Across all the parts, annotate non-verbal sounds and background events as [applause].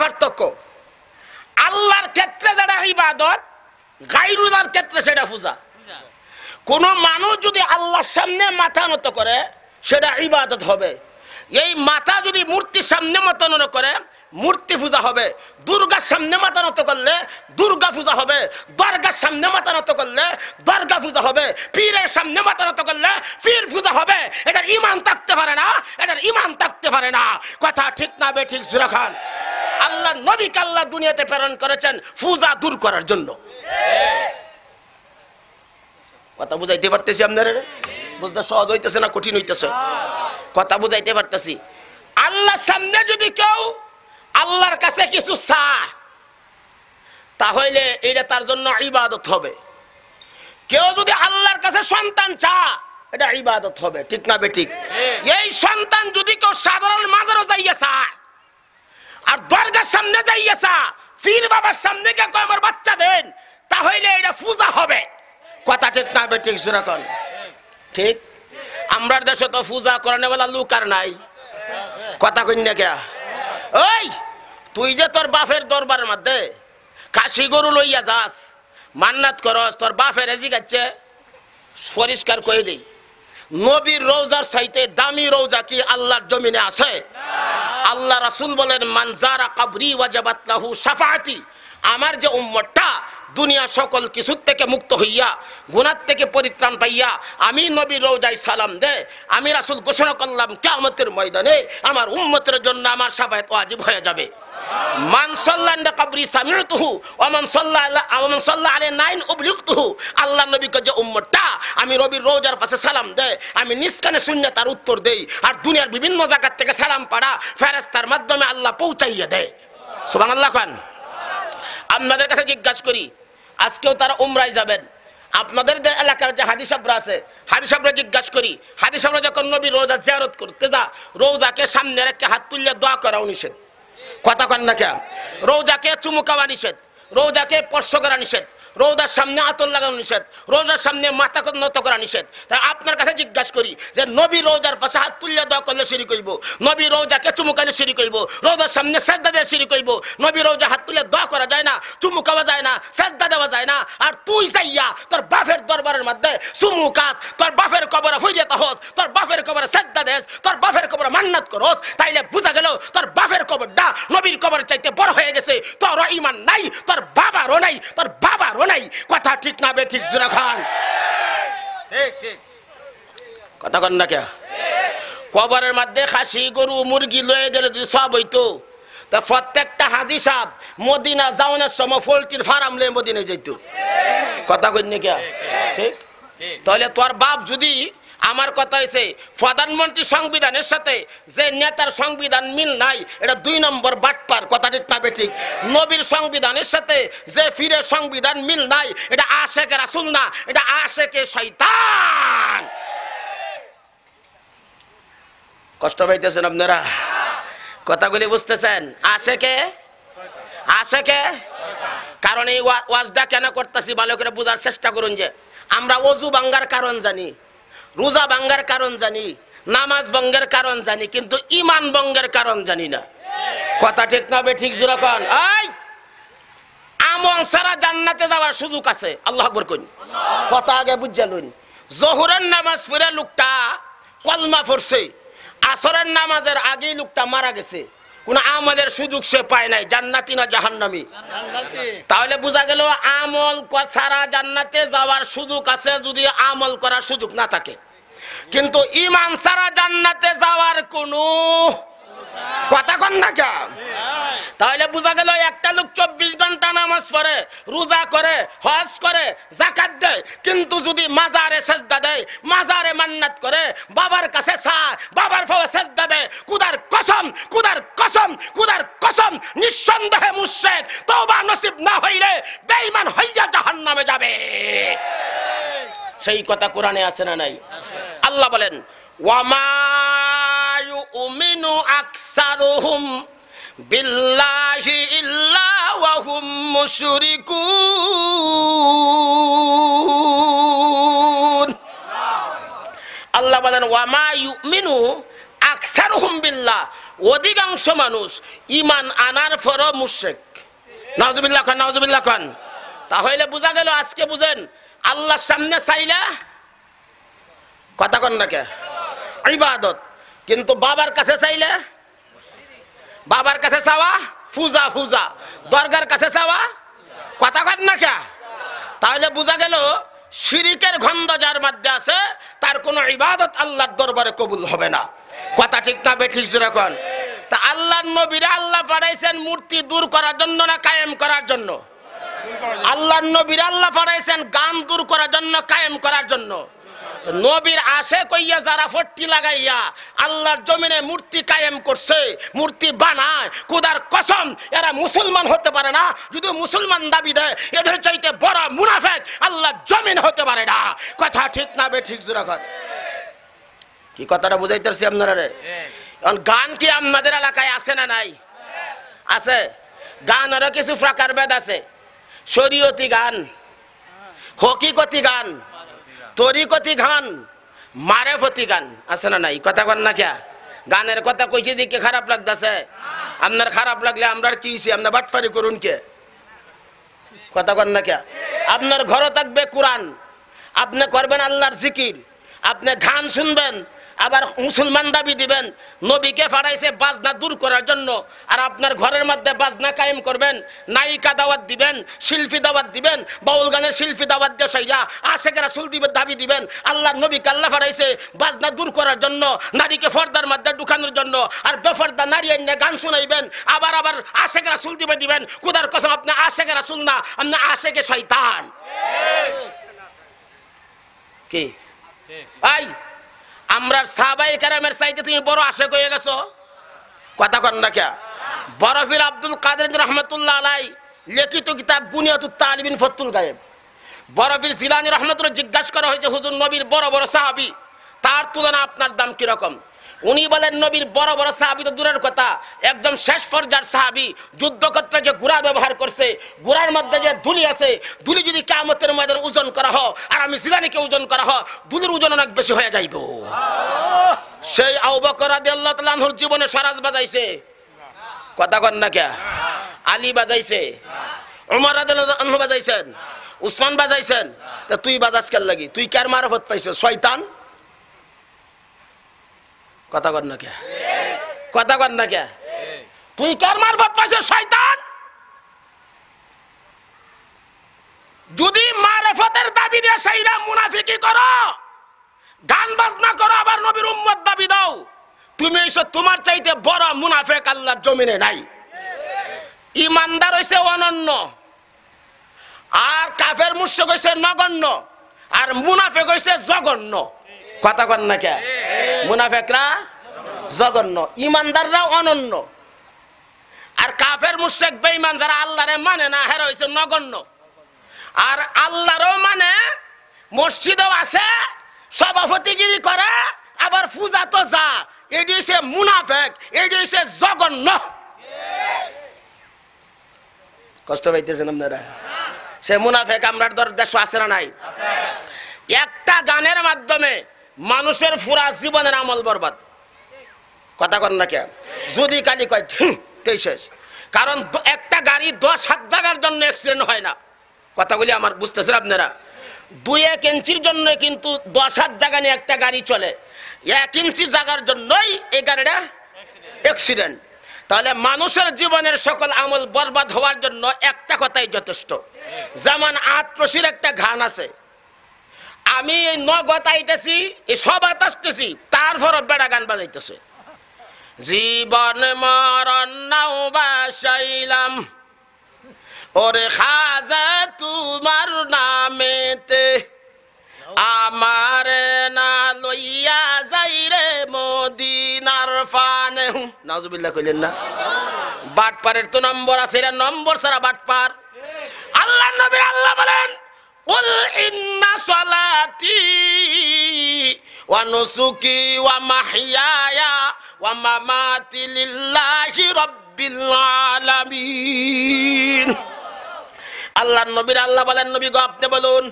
পার্থক্য আল্লাহর ক্ষেত্রে যেটা ইবাদত গাইরুল্লাহর ক্ষেত্রে সেটা পূজা কোন মানুষ যদি আল্লাহর সামনে মাথা নত করে সেটা ইবাদত হবে এই মাথা যদি মূর্তির সামনে মাথা নত করে মূর্তি পূজা হবে দুর্গার সামনে মাথা নত করলে দুর্গা পূজা হবে দর্গার সামনে মাথা নত করলে দর্গা পূজা হবে পীরের সামনে মাথা নত করলে পীর পূজা হবে এটার ইমান থাকতে পারে না এটার ইমান থাকতে পারে না কথা ঠিক না বে ঠিক সুরা খান আল্লাহ নবী আল্লাহ দুনিয়াতে প্রেরণ করেছেন ফুজা দূর করার জন্য কথা বুঝাইতে পারতেছি আপনার বুঝতে সহজ হইতেছে না কঠিন হইতেছে কথা বুঝাইতে পারতেছি আল্লাহর সামনে যদি কেউ আল্লাহর কাছে কিছু চা তাহলে এটা তার জন্য ইবাদত হবে কেউ যদি আল্লাহর কাছে সন্তান চা এটা ইবাদত হবে ঠিক না বেঠিক এই সন্তান যদি কেউ সাধারণ মাদারও যাইয়া চায় আর দরগার সামনে যাইয়াছা পীর বাবার সামনে গিয়ে আমার বাচ্চা দেন তাহলে এটা পূজা হবে কথা ঠিক না বে ঠিক শুনে কর ঠিক আমরার দেশে তো পূজা করানো বেলা লোক আর নাই কথা কইনা কে ওই তুই যে তোর বাপের দরবারের মধ্যে কাশি গরু লইয়া যাস মান্নাত করস তোর বাপের এজি গাচ্ছে পরিষ্কার করে দিই নবীর রোজার সাইতে দামি রোজা কি আল্লাহর জমিনে আছে আল্লাহ রাসুল বলেন মানজারা কাবরি ওয়াজাবাতলাহু সাফাতি আমার যে উম্মতটা দুনিয়া সকল কিছুর থেকে মুক্ত হইয়া গুণার থেকে পরিত্রাণ পাইয়া আমি নবী রৌজাই সালাম দে আমি রাসুল ঘোষণা করলাম কেমতের ময়দানে আমার উম্মতের জন্য আমার সাফায়ত ওয়াজিব হয়ে যাবে মান কাবরি সামিরতুহু ওমান সাল্লাহ ওমান আমি রবি রোজার পাশে সালাম দে আমি নিষ্কানে শূন্য তার উত্তর দেই আর দুনিয়ার বিভিন্ন জায়গার থেকে সালাম পাড়া ফেরাস্তার মাধ্যমে আল্লাহ পৌঁছাইয়া দেয় সুবাহ আল্লাহ খান আপনাদের কাছে জিজ্ঞাসা করি আজকেও তারা উমরাই যাবেন আপনাদের এলাকার যে হাদি আছে হাদি জিজ্ঞাসা করি হাদি সাবরা যখন নবী রোজা জিয়ারত করতে যা রোজাকে সামনে রেখে হাত তুললে দোয়া করা নিষেধ কথা কন না কে রোজাকে চুমু খাওয়া নিষেধ রোজাকে স্পর্শ করা নিষেধ রোজার সামনে আতর লাগানো নিষেধ রোজার সামনে মাথা নত করা নিষেধ তাই আপনার কাছে জিজ্ঞাসা করি যে নবী রোজার পাশে হাত তুলিয়া দেওয়া করলে সিঁড়ি করব নবী রোজা কে চুমুকালে সিঁড়ি করব রোজার সামনে শ্রদ্ধা দিয়ে সিঁড়ি করব নবী রোজা হাত তুলে দোয়া করা যায় না চুমুকাওয়া যায় না শ্রদ্ধা দেওয়া যায় না আর তুই চাইয়া তোর বাফের দরবারের মধ্যে চুমু কাজ তোর বাফের কবরে ফুইয়া তাহস তোর বাফের কবরে শ্রদ্ধা দেশ তোর বাফের কবরে মান্নাত করস তাইলে বুঝা গেল তোর বাফের কবরটা নবীর কবর চাইতে বড় হয়ে গেছে তোর ইমান নাই তোর বাবারও নাই তোর বাবারও নাই কথা ঠিক না বে ঠিক জোরা খান কথা কন না কে কবরের মধ্যে খাসি গরু মুরগি লয়ে গেলে তুই সব হইতো তা প্রত্যেকটা হাদি সাপ মদিনা যাওনের সময় ফলটির ফারাম লয়ে মদিনে যেত কথা কই না কে ঠিক তাহলে তোর বাপ যদি আমার কথা হয়েছে প্রধানমন্ত্রী সংবিধানের সাথে যে নেতার সংবিধান মিল নাই এটা দুই নম্বর বাটপার কথা ঠিক না বেঠিক নবীর সংবিধানের সাথে যে ফিরে সংবিধান মিল নাই এটা আশেকের আসুন না এটা আশেখে শৈতান কষ্ট পাইতেছেন আপনারা কথাগুলি বুঝতেছেন আসে কে কারণ এই ওয়াজটা কেন করতেছি ভালো করে বোঝার চেষ্টা করুন যে আমরা অজু বাঙ্গার কারণ জানি রোজা ভাঙ্গার কারণ জানি নামাজ ভঙ্গের কারণ জানি কিন্তু ইমান ভঙ্গের কারণ জানি না কথা ঠিক না ঠিক যেরকম এই আমল সারা জান্নাতে যাওয়ার সুযোগ আছে আল্লাহ বরকুন কথা আগে বুঝালুন জহুরের নামাজ পড়ে লোকটা কলমা পড়ছে আসরের নামাজের আগেই লোকটা মারা গেছে কোন আমলের সুযোগ সে পায় নাই জান্নাতি না জাহান্নামি তাহলে বোঝা গেল আমল ছাড়া জান্নাতে যাওয়ার সুযোগ আছে যদি আমল করার সুযোগ না থাকে কিন্তু ইমান ছাড়া জান্নাতে যাওয়ার কোনো কথা কন না কে তাহলে বোঝা গেল একটা লোক চব্বিশ ঘন্টা নামাজ পড়ে রোজা করে হজ করে জাকাত দেয় কিন্তু যদি মাজারে সেজদা দেয় মাজারে মান্নাত করে বাবার কাছে সার বাবার ফলে সেজদা দেয় কুদার কসম কুদার কসম কুদার কসম নিঃসন্দেহে মুশেক তওবা নসিব না হইলে বেইমান হইয়া জাহান নামে যাবে সেই কথা কোরআনে আছে না নাই আল্লাহ বলেন ওয়ামা يؤمن أكثرهم بالله إلا وهم مشركون আল্লাহ বলেন ওয়ামা ইউমিনু আকসারুহুম বিল্লাহ অধিকাংশ মানুষ ইমান আনার পরও মুশরিক নাউজুবিল্লাহ খান নাউজুবিল্লাহ খান তাহলে বোঝা গেল আজকে বুঝেন আল্লাহর সামনে চাইলা কথা কন না ইবাদত কিন্তু বাবার কাছে চাইলে বাবার কাছে চাওয়া ফুজা ফুজা দরগার কাছে চাওয়া কথা কথ না কে তাহলে বোঝা গেল সিরিকের ঘন্দ যার মধ্যে আছে তার কোনো ইবাদত আল্লাহর দরবারে কবুল হবে না কথা ঠিক না বে যখন তা আল্লাহর নবীরা আল্লাহ পাঠাইছেন মূর্তি দূর করার জন্য না কায়েম করার জন্য আল্লাহর নবীরা আল্লাহ পাঠাইছেন গান দূর করার জন্য কায়েম করার জন্য নবীর আসে কইয়া যারা ফট্টি লাগাইয়া আল্লাহর জমিনে মূর্তি কায়েম করছে মূর্তি বানায় কুদার কসম এরা মুসলমান হতে পারে না যদি মুসলমান দাবি দেয় এদের চাইতে বড় মুনাফেক আল্লাহর জমিন হতে পারে না কথা ঠিক না বে ঠিক জোরাখর কি কথাটা বুঝাইতেছি আপনারা রে কারণ গান কি আপনাদের এলাকায় আছে না নাই আছে আরো কিছু বেদ আছে শরীয়তি গান হকিকতি গান তরিকতি গান মারেফতি গান আছে না নাই কথা কন না কে গানের কথা কইছে দিকে খারাপ লাগতেছে আপনার খারাপ লাগলে আমরা কি হয়েছি আপনার বাটফারি করুন কে কথা কন না কে আপনার ঘর থাকবে কোরআন আপনি করবেন আল্লাহর জিকির আপনি গান শুনবেন আবার মুসলমান দাবি দিবেন নবীকে ফাড়াইছে বাজনা দূর করার জন্য আর আপনার ঘরের মধ্যে বাজনা কায়েম করবেন নায়িকা দাওয়াত দিবেন শিল্পী দাওয়াত দিবেন বাউল গানের শিল্পী দাওয়াত দিয়ে সাইয়া আশেখ রাসুল দিবে দাবি দিবেন আল্লাহ নবীকে আল্লাহ ফাড়াইছে বাজনা দূর করার জন্য নারীকে ফর্দার মধ্যে ঢুকানোর জন্য আর বেফর্দা নারী এনে গান শুনাইবেন আবার আবার আশেখ রাসুল দিবে দিবেন কুদার কসম আপনি আশেখ শুন না আপনি আশেখে শয়তান কি আই আমরা সাহাবাই কারামের চাইতে তুমি বড় আশা করে গেছো কথা কন না কে বরফির আব্দুল কাদের রহমতুল্লাহ আলাই লিখিত কিতাব বুনিয়াত আলিবিন ফতুল গায়েব বরফির জিলানি রহমতুল্লাহ জিজ্ঞাসা করা হয়েছে হুজুর নবীর বড় বড় সাহাবি তার তুলনা আপনার দাম কিরকম উনি বলেন নবীর বড় বড় সাহাবি তো দূরের কথা একদম শেষ পর্যায়ের সাহাবি যুদ্ধ করতে যে গুড়া ব্যবহার করছে গুড়ার মধ্যে যে ধুলি আছে ধুলি যদি কেমতের মধ্যে ওজন করা হয় আর আমি জিলানিকে ওজন করা হয় ধুলির ওজন অনেক বেশি হয়ে যাইব সেই আউবকরাদি জীবনে সারাজ বাজাইছে কথা কন না কে আলী বাজাইছে উমর আনহু বাজাইছেন উসমান বাজাইছেন তা তুই বাজাস কেন লাগি তুই কার মারফত পাইছে শয়তান কথা কর না কে কথা কর না কে তুই কার মারফত পাইছো শয়তান যদি মারফতের দাবি নিয়ে সেইরা মুনাফিকি করো গান বাজনা করো আবার নবীর উম্মত দাবি দাও তুমি এসো তোমার চাইতে বড় মুনাফে কাল্লার জমিনে নাই ইমানদার হয়েছে অনন্য আর কাফের মুর্শ হইছে নগণ্য আর মুনাফে হইছে জগন্য কথা কন না কে মুনাফেকরা জঘন্য ইমানদাররা অনন্য আর কাফের মুশেক বেঈমান যারা আল্লাহরে মানে না হের হয়েছে নগণ্য আর আল্লাহরও মানে মসজিদও আসে সভাপতিগিরি করে আবার পূজা তো যা এটি সে মুনাফেক এটি সে জঘন্য কষ্ট পাইতেছেন আপনারা সে মুনাফেক আমরা দর দেশ আছে না নাই একটা গানের মাধ্যমে মানুষের ফুরা জীবনের আমল বরবাদ কথা কর না কে যদি কালি কয় শেষ কারণ একটা গাড়ি দশ হাত জায়গার জন্য অ্যাক্সিডেন্ট হয় না কথাগুলি আমার বুঝতেছেন আপনারা দুই এক ইঞ্চির জন্য কিন্তু দশ সাত জায়গা নিয়ে একটা গাড়ি চলে এক ইঞ্চি জায়গার জন্যই এই গাড়িটা অ্যাক্সিডেন্ট তাহলে মানুষের জীবনের সকল আমল বরবাদ হওয়ার জন্য একটা কথাই যথেষ্ট যেমন আট একটা ঘান আছে আমি এই নগদ আইতেছি এই সবাত আসতেছি তারপর বেড়া গান বাজাইতেছে জীবন মরণ নাও বাসাইলাম ওরে খাজা তোমার নামেতে আমার না লইয়া যাই রে মদিনার ফানে নাজুবিল্লাহ কইলেন না বাটপারের তো নম্বর আছে এরা নম্বর সারা বাটপার আল্লাহ নবী আল্লাহ বলেন قل إن صلاتي ونسكي ومحياي ومماتي لله رب العالمين আল্লাহ নবীর আল্লাহ বলেন নবী গো আপনি বলুন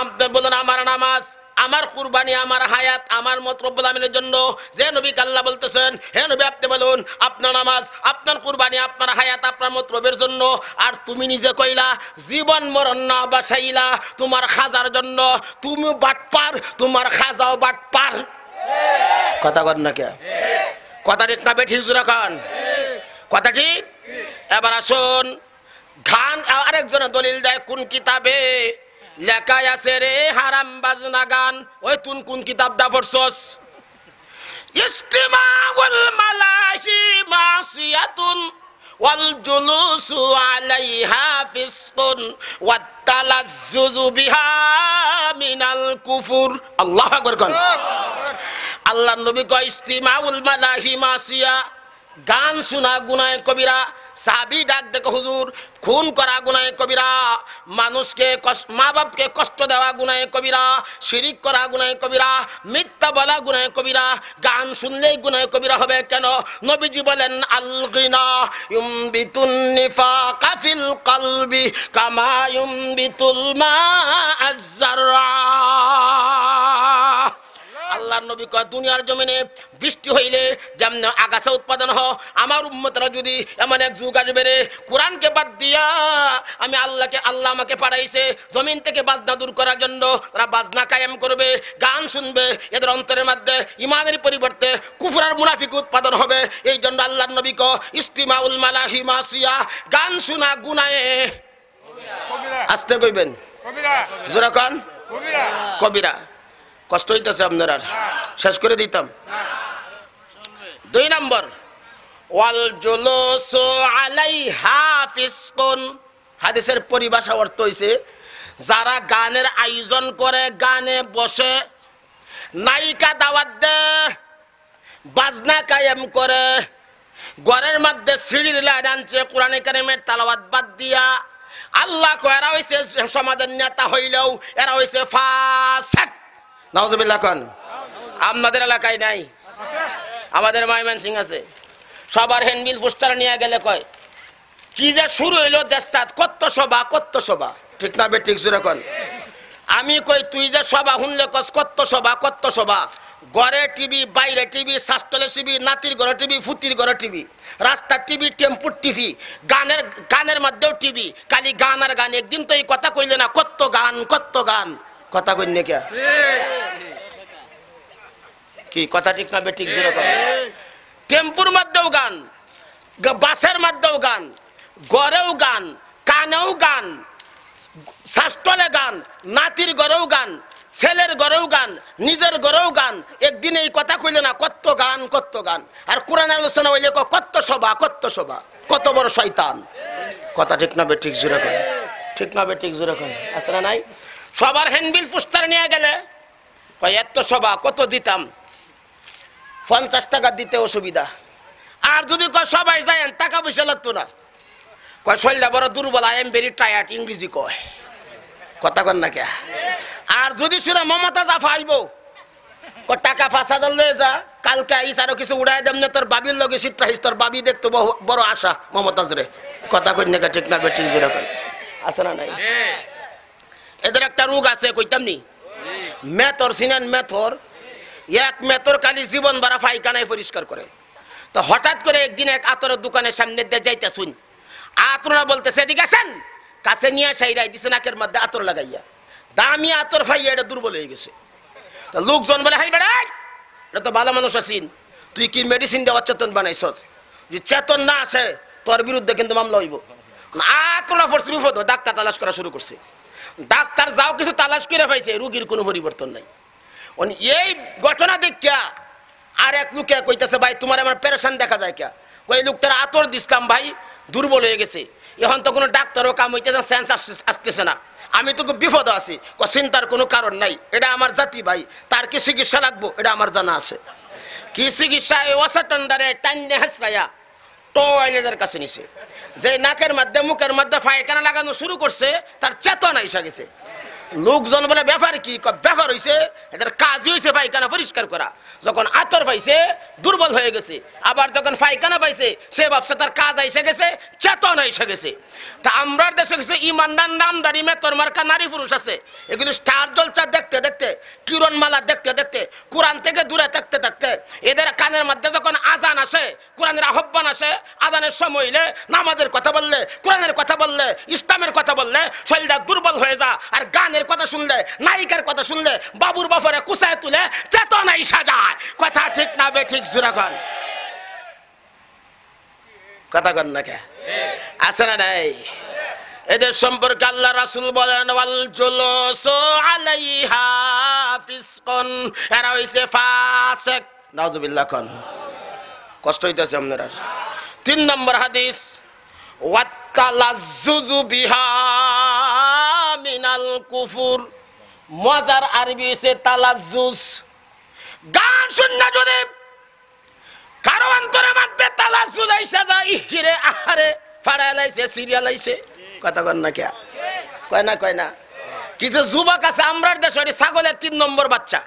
আপনি বলুন আমার নামাজ আমার কুরবানি আমার হায়াত আমার মত রবিনের জন্য যে নবী কাল্লা বলতেছেন হে নবী আপনি বলুন আপনার নামাজ আপনার কুরবানি আপনার হায়াত আপনার মত রবের জন্য আর তুমি নিজে কইলা জীবন মরণ না বাসাইলা তোমার খাজার জন্য তুমি পার তোমার খাজাও পার কথা কর না কে কথা ঠিক না বেঠি রাখান কথা ঠিক এবার আসুন ধান আরেকজনে দলিল দেয় কোন কিতাবে লেখায় আছে রে হারাম বাজনা গান ওই তুন কোন কিতাব দা পড়ছস ইস্তিমাউল মালাহি মাসিয়াতুন والجلوس عليها فسق والتلذذ بها من الكفر الله اكبر قال আল্লাহ নবী কয় ইস্তিমাউল মালাহি মাসিয়া গান শোনা গুনায় কবিরা সাহাবি ডাক দেখো হুজুর খুন করা গুনায় কবিরা মানুষকে মা বাপকে কষ্ট দেওয়া গুনায় কবিরা শিরিক করা গুনায় কবিরা মিথ্যা বলা গুনায় কবিরা গান শুনলেই গুনায় কবিরা হবে কেন নবীজি বলেন আলগিনা ইউমবিতুন নিফা কাফিল কলবি কামা ইউমবিতুল মা আয আল্লাহ নবী কয় দুনিয়ার জমিনে বৃষ্টি হইলে যেমন আগাছা উৎপাদন হ আমার উম্মতরা যদি এমন এক যুগ আসবে রে কোরআনকে বাদ দিয়া আমি আল্লাহকে আল্লাহ আমাকে পাঠাইছে জমিন থেকে বাজনা দূর করার জন্য তারা বাজনা কায়েম করবে গান শুনবে এদের অন্তরের মধ্যে ইমানের পরিবর্তে কুফরার মুনাফিক উৎপাদন হবে এই জন্য আল্লাহ নবী ক ইস্তিমা উলমালা হিমাসিয়া গান শোনা গুনায়ে আসতে কইবেন কবিরা কবিরা কষ্ট হইতেছে আপনার আর শেষ করে দিতাম দুই নম্বর ওয়াল হাদিসের পরিভাষা অর্থ হইছে যারা গানের আয়োজন করে গানে বসে নায়িকা দাওয়াত দে বাজনা কায়েম করে গড়ের মধ্যে সিঁড়ির লাইন আনছে কোরআনে কারিমের তালাবাদ বাদ দিয়া আল্লাহ এরা হয়েছে সমাজের নেতা হইলেও এরা হয়েছে ফাসাক আমাদের এলাকায় নাই আমাদের ময়মন সিং আছে সবার হ্যান্ডবিল পোস্টার নিয়ে গেলে কয় কি যে শুরু হইলো দেশটা কত সভা কত সভা ঠিক না বেঠিক ঠিক আমি কই তুই যে সভা শুনলে কস কত সভা কত সভা ঘরে টিভি বাইরে টিভি শাস্তলে টিভি নাতির ঘরে টিভি ফুতির ঘরে টিভি রাস্তার টিভি টেম্পুর টিভি গানের গানের মধ্যেও টিভি কালি গান আর গান একদিন তো এই কথা কইলে না কত গান কত গান কথা কইন কে কি কথা ঠিক না ঠিক যেরকম টেম্পুর মাধ্যমেও গান বাসের মাধ্যমেও গান গড়েও গান কানেও গান শাস্তলে গান নাতির গড়েও গান ছেলের গড়েও গান নিজের গড়েও গান একদিন এই কথা কইলে না কত গান কত গান আর কোরআন আলোচনা হইলে কত সভা কত সভা কত বড় শয়তান কথা ঠিক না বে ঠিক জোরে ঠিক না বে ঠিক জোরে আসলে নাই সবার হ্যান্ডবিল পুস্তার নিয়ে গেলে এত সভা কত দিতাম পঞ্চাশ টাকা দিতে অসুবিধা আর যদি কয় সবাই যায় টাকা পয়সা লাগতো না কয় শৈলটা বড় দুর্বল আই এম ভেরি টায়ার্ড ইংরেজি কয় কথা কন না কে আর যদি শুনে মমতা যা ফাইব টাকা পাঁচ হাজার লয়ে যা কালকে আইস আরো কিছু উড়াই দেব না তোর বাবির লগে শীত রাখিস তোর বাবি দেখতো বড় আশা মমতাজ রে কথা কন্যাকে ঠিক না বে ঠিক আছে না নাই হ্যাঁ। এদের একটা রোগ আছে কইতাম নি মেথর চিনেন মেথর এক মেথর কালি জীবন ভরা ফাইকানায় পরিষ্কার করে তো হঠাৎ করে একদিন এক আতরের দোকানের সামনে দিয়ে যাইতে শুন আতরা বলতেছে এদিকে আসেন কাছে নিয়ে সাইরাই দিছে নাকের মধ্যে আতর লাগাইয়া দামি আতর ফাইয়া এটা দুর্বল হয়ে গেছে লোকজন বলে হাই বেড়াই এটা তো ভালো মানুষ আসিন তুই কি মেডিসিন দিয়ে অচেতন বানাইছ যে চেতন না আসে তোর বিরুদ্ধে কিন্তু মামলা হইব আতলা পড়ছে বিপদ ডাক্তার তালাশ করা শুরু করছে ডাক্তার যাও কিছু তালাশ করে পাইছে রুগীর কোনো পরিবর্তন নাই এই ঘটনা দেখিয়া আর এক লোকে কইতেছে ভাই তোমার আমার পেরেশান দেখা যায় কে ওই লোকটার আতর দিসলাম ভাই দুর্বল হয়ে গেছে এখন তো কোনো ডাক্তারও কাম হইতে না সেন্স আসতেছে না আমি তো বিপদ আছি চিন্তার কোনো কারণ নাই এটা আমার জাতি ভাই তার কি চিকিৎসা লাগবো এটা আমার জানা আছে কি চিকিৎসা ওয়াসাটন দ্বারে টাইন হেসরাইয়া টোয়াইলেদের কাছে নিছে যে নাকের মধ্যে মুখের মধ্যে ফায়খানা লাগানো শুরু করছে তার চেতনা এসে গেছে লোকজন বলে ব্যাপার কি ব্যাপার হয়েছে এদের কাজ হয়েছে পায়খানা পরিষ্কার করা যখন আতর পাইছে দুর্বল হয়ে গেছে আবার যখন পায়খানা পাইছে সে ব্যবসা তার কাজ এসে গেছে চেতন এসে গেছে তা আমরা দেশে কিছু ইমানদার নামদারি মেতর মার্কা নারী পুরুষ আছে এগুলো স্টার জলচার দেখতে দেখতে কিরণমালা দেখতে দেখতে কোরআন থেকে দূরে থাকতে থাকতে এদের কানের মধ্যে যখন আজান আসে কোরআনের আহ্বান আসে আজানের সময় হইলে নামাজের কথা বললে কোরআনের কথা বললে ইসলামের কথা বললে শরীরটা দুর্বল হয়ে যা আর গান গানের কথা শুনলে নায়িকার কথা শুনলে বাবুর বাফারে কুসায় তুলে চেতনাই সাজায় কথা ঠিক না বে ঠিক জুরাখন কথা কন না কে আছে না নাই এদের সম্পর্কে আল্লাহ রাসুল বলেন ওয়াল জুলুসু আলাইহা ফিসকন এরা হইছে ফাসিক নাউজুবিল্লাহ কন কষ্ট হইতাছে আপনারা তিন নম্বর হাদিস ওয়াত্তালাজ্জুজু বিহা আল কুফুর মজার আরবি তালাজুস গান যদি কারো অন্তরে তালাজুস আইসা যা ইহিরে আহারে ফাড়ায় লাইছে সিরিয়াল আইছে কথা কন না কে কয় না কয় না কিছু যুবক আছে আমরার দেশের ছাগলের তিন নম্বর বাচ্চা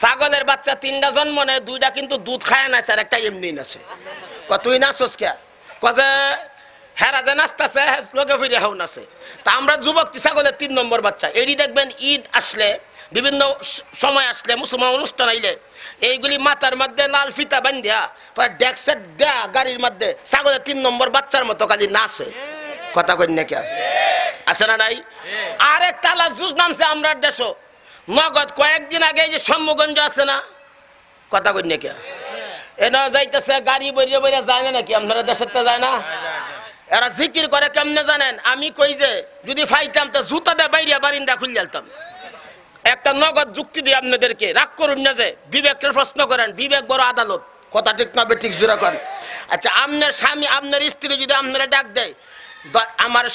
ছাগলের বাচ্চা তিনটা জন্ম নেয় দুইটা কিন্তু দুধ খায় না স্যার একটা এমনি আছে তুই না সোস কে কে হেরা যে নাচতেছে লোকে ফিরে তা আমরা যুবক ছাগলের তিন নম্বর বাচ্চা এটি দেখবেন ঈদ আসলে বিভিন্ন সময় আসলে মুসলমান অনুষ্ঠান আইলে এইগুলি মাথার মধ্যে লাল ফিতা বান্ধিয়া পরে ডেক্সের দা গাড়ির মধ্যে ছাগলের তিন নম্বর বাচ্চার মতো খালি নাচে কথা কই না আছে না নাই আরেক তালা জুস নামছে আমরা দেশও নগদ কয়েকদিন আগে যে সম্মগঞ্জ আছে না কথা কই না কে এ যাইতেছে গাড়ি বইরে বইরে যায় না নাকি আপনারা দেশের তো যায় না এরা জিকির করে কেমনে জানেন আমি কই যে যদি ফাইতাম তা জুতা দে বাইরে বারিন্দা যেতাম একটা নগদ যুক্তি দিয়ে আপনাদেরকে রাগ করুন না যে বিবেকের প্রশ্ন করেন বিবেক বড় আদালত কথা ঠিক না ঠিক জোরা করেন আচ্ছা আপনার স্বামী আপনার স্ত্রী যদি আপনার ডাক দেয় আমার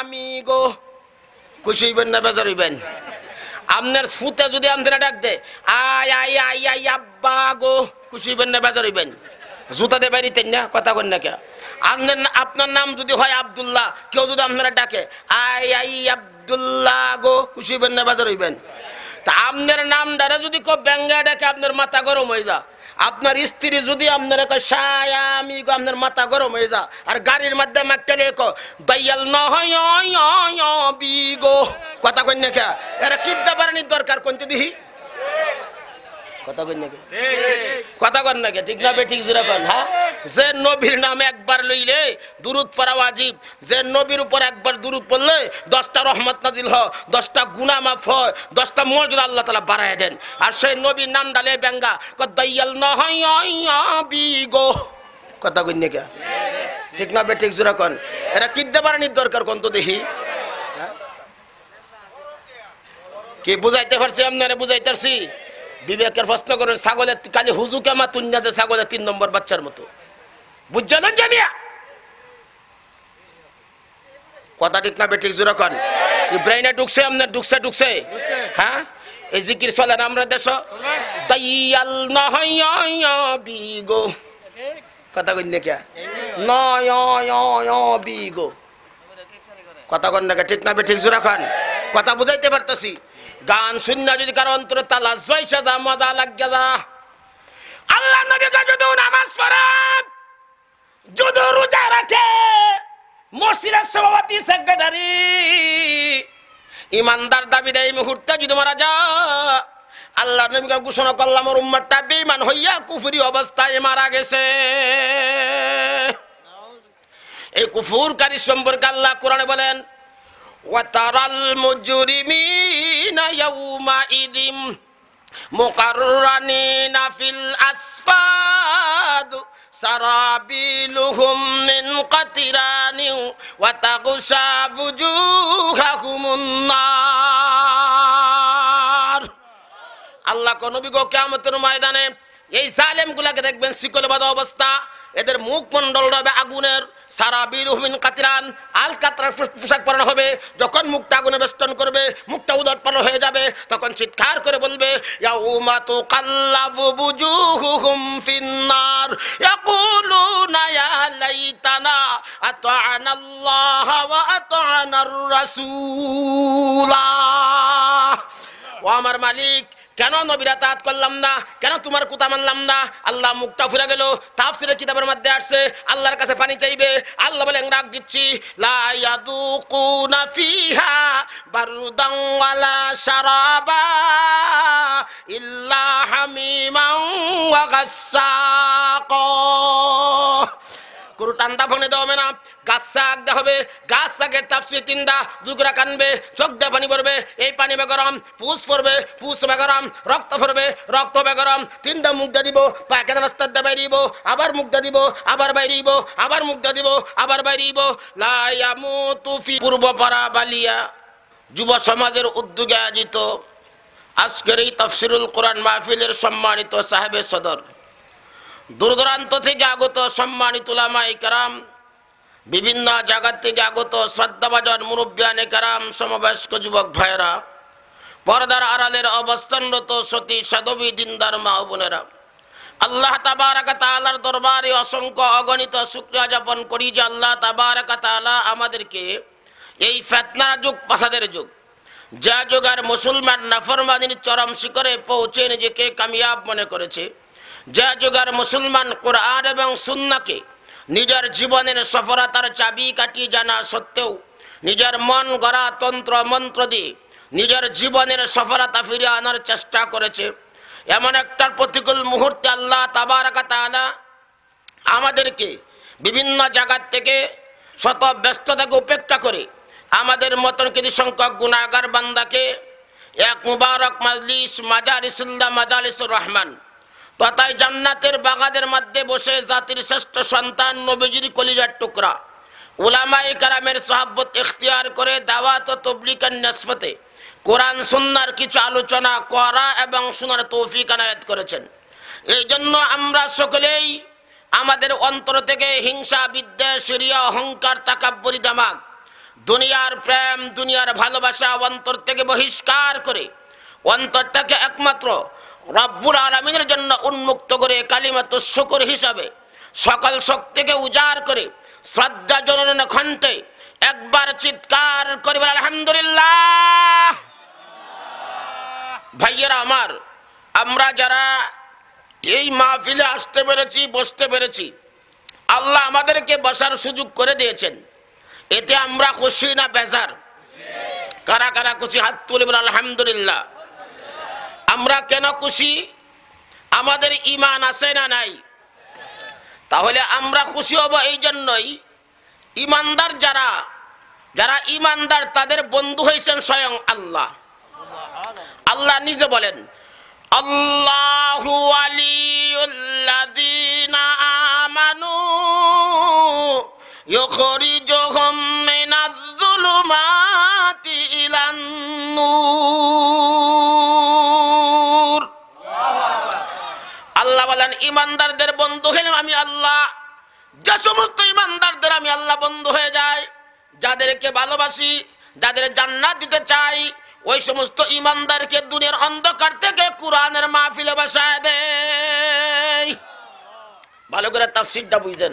আমি গো খুশি হইবেন না বেজার হইবেন আপনার ফুতে যদি আপনারা ডাক দেয় আয় আয় আই আই আব্বা গো খুশি হইবেন না বেজার হইবেন জুতা দে বাইরে না কথা কন না কে আপনার আপনার নাম যদি হয় আবদুল্লাহ কেউ যদি আপনারা ডাকে আই আই আবদুল্লাহ গো খুশি হইবেন না বাজার হইবেন তা আপনার নাম ডারে যদি কেউ ব্যাঙ্গা ডাকে আপনার মাথা গরম হয়ে যা আপনার স্ত্রী যদি আপনার মাথা গরম হয়ে যা আর গাড়ির মাধ্যমে কথা কন্যা কে এরা কিদ্দা বাড়ানির দরকার কোনটি দিহি কথা কই নাকি কথা কন নাকি ঠিক না ঠিক জুরা কন হ্যাঁ যে নবীর নামে একবার লইলে দুরুদ পরা ওয়াজিব যে নবীর উপর একবার দুরুদ পড়লে দশটা রহমত নাজিল হ দশটা গুনাহ মাফ হয় দশটা মর্যাদা আল্লাহ তালা বাড়ায় দেন আর সেই নবীর নাম ডালে ব্যাঙ্গা কদাইয়াল নহয়াবি গো কথা কই কে ঠিক না ঠিক জুরা কন এরা কিদ্দে বাড়ানির দরকার কোন তো দেখি হ্যাঁ? কি বুঝাইতে পারছি আপনারা বুঝাইতে পারছি বিবেকের প্রশ্ন করেন ছাগলের কালি হুজুকে আমার তুন্যা যে ছাগলের তিন নম্বর বাচ্চার মতো বুঝছেন জামিয়া কথা ঠিক না বেঠিক জোরা কন ব্রেইনে ঢুকছে আপনার ঢুকছে ঢুকছে হ্যাঁ এই জিকির চলেন আমরা দেশ দয়াল বিগো কথা কই না কে বিগো কথা কন না ঠিক না বেঠিক জোরা খান কথা বুঝাইতে পারতাছি গান শূন্য যদি কারো অন্তরে তালা জয় সাদা মজা লাগিয়া দা আল্লাহ নবীকে যদি নামাজ পড়ে যদি রোজা রাখে মসজিদের সভাপতি সেক্রেটারি ইমানদার দাবিদা এই মুহূর্তে যদি মারা যা আল্লাহ নবীকে ঘোষণা করলাম ওর উম্মারটা বেইমান হইয়া কুফুরি অবস্থায় মারা গেছে এই কুফুরকারী সম্পর্কে আল্লাহ কোরআনে বলেন وترى المجرمين يومئذ مقرنين في الأسفاد سرابيلهم من قطران وتغشى وجوههم النار আল্লাহ নবী গো কেমতের ময়দানে এই সালেমগুলাকে দেখবেন শিকল বাঁধা অবস্থা এদের মুখ মন্ডল রবে আগুনের সারা বীর হুমিন কাতিরান আল কাতরার পোশাক পরানো হবে যখন মুখটা আগুনে বেষ্টন করবে মুখটা উদট পালো হয়ে যাবে তখন চিৎকার করে বলবে ইয়া মা তো কাল্লাবু বুজুহুহুম ফিন্নার ইয়াকুলুনা ইয়া লাইতানা আতানাল্লাহ ওয়া আতানার রাসূলা ও আমার মালিক কেন নবীরা তাঁত করলাম না কেন তোমার কোথা মানলাম না আল্লাহ মুখটা ফিরে গেল তাফসিরের কিতাবের মধ্যে আসছে আল্লাহর কাছে পানি চাইবে আল্লাহ বলে রাগ দিচ্ছি ইল্লা হামিমান কোনো টান্দা ফোনে দেওয়া না গাছ শাক দেওয়া হবে গাছ শাকের তাপসি তিনটা দুগরা কানবে চোখ দেওয়া পানি পড়বে এই পানি বেগরম পুষ পড়বে পুষ বেগরম রক্ত পড়বে রক্ত বেগরম তিনটা মুগ্ধা দিব পায়খানা রাস্তার দিয়ে বাইরিব আবার মুগ্ধা দিব আবার বাইরিব আবার মুগ্ধা দিব আবার বাইরিব লাইয়ামু তুফি পূর্বপাড়া বালিয়া যুব সমাজের উদ্যোগে আয়োজিত আজকের এই তফসিরুল কোরআন মাহফিলের সম্মানিত সাহেবের সদর দূরদূরান্ত থেকে আগত সম্মানিত উলামায়ে বিভিন্ন জায়গা থেকে আগত শ্রদ্ধাবাজন মুরব্বিয়ানে কারাম সমবয়স্ক যুবক ভাইয়েরা পর্দার আড়ালের অবস্থানরত সতী সাধবী দিনদার মা বোনেরা আল্লাহ তাবার দরবারে অসংখ্য অগণিত শুক্রিয়া যাপন করি যে আল্লাহ তাবার আমাদেরকে এই ফেতনা যুগ ফাসাদের যুগ যা যুগ আর মুসলমান নাফরমানির চরম শিখরে পৌঁছে নিজেকে কামিয়াব মনে করেছে যে যুগের মুসলমান কোরআন এবং সুন্নাকে নিজের জীবনের সফলতার চাবি কাটি জানা সত্ত্বেও নিজের মন গড়া তন্ত্র মন্ত্র দিয়ে নিজের জীবনের সফলতা ফিরে আনার চেষ্টা করেছে এমন একটা প্রতিকূল মুহূর্তে আল্লাহ তাবারাকা আমাদেরকে বিভিন্ন জায়গার থেকে শত ব্যস্ততাকে উপেক্ষা করে আমাদের মতন কিছু সংখ্যক গুণাগার বান্দাকে এক মুবারক মাজলিস মাজারিসুল্লাহ মাজালিসুর রহমান পাতায় জান্নাতের বাগাদের মধ্যে বসে জাতির শ্রেষ্ঠ সন্তান নবীজির কলিজার টুকরা উলামাই কারামের সাহাব্বত এখতিয়ার করে দাওয়াত ও তবলিকার নেসফতে কোরআন সুন্নার কিছু আলোচনা করা এবং শোনার তৌফিক আনায়ত করেছেন এই জন্য আমরা সকলেই আমাদের অন্তর থেকে হিংসা বিদ্বেষ রিয়া অহংকার তাকাব্বরি দামাক দুনিয়ার প্রেম দুনিয়ার ভালোবাসা অন্তর থেকে বহিষ্কার করে অন্তরটাকে একমাত্র রব্বুর আলমিনের জন্য উন্মুক্ত করে কালিমাত শুকুর হিসাবে সকাল শক্তিকে উজাড় করে শ্রদ্ধা জনন খন্তে একবার চিৎকার করিবার আলহামদুলিল্লাহ ভাইয়েরা আমার আমরা যারা এই মাহফিলে আসতে পেরেছি বসতে পেরেছি আল্লাহ আমাদেরকে বসার সুযোগ করে দিয়েছেন এতে আমরা খুশি না বেজার কারা কারা খুশি হাত তুলিবার আলহামদুলিল্লাহ আমরা কেন খুশি আমাদের ইমান আছে না নাই তাহলে আমরা খুশি হব এই জন্যই ইমানদার যারা যারা ইমানদার তাদের বন্ধু হয়েছেন স্বয়ং আল্লাহ আল্লাহ নিজে বলেন আল্লাহ আলিউল্লাদিনা আমানু ইমানদারদের বন্ধু হইলাম আমি আল্লাহ যে সমস্ত ইমানদারদের আমি আল্লাহ বন্ধু হয়ে যাই যাদেরকে ভালোবাসি যাদের জান্নাত দিতে চাই ওই সমস্ত ইমানদারকে দুনিয়ার অন্ধকার থেকে কোরআনের মাহফিলে বসায় দে ভালো করে তাফসিরটা বুঝেন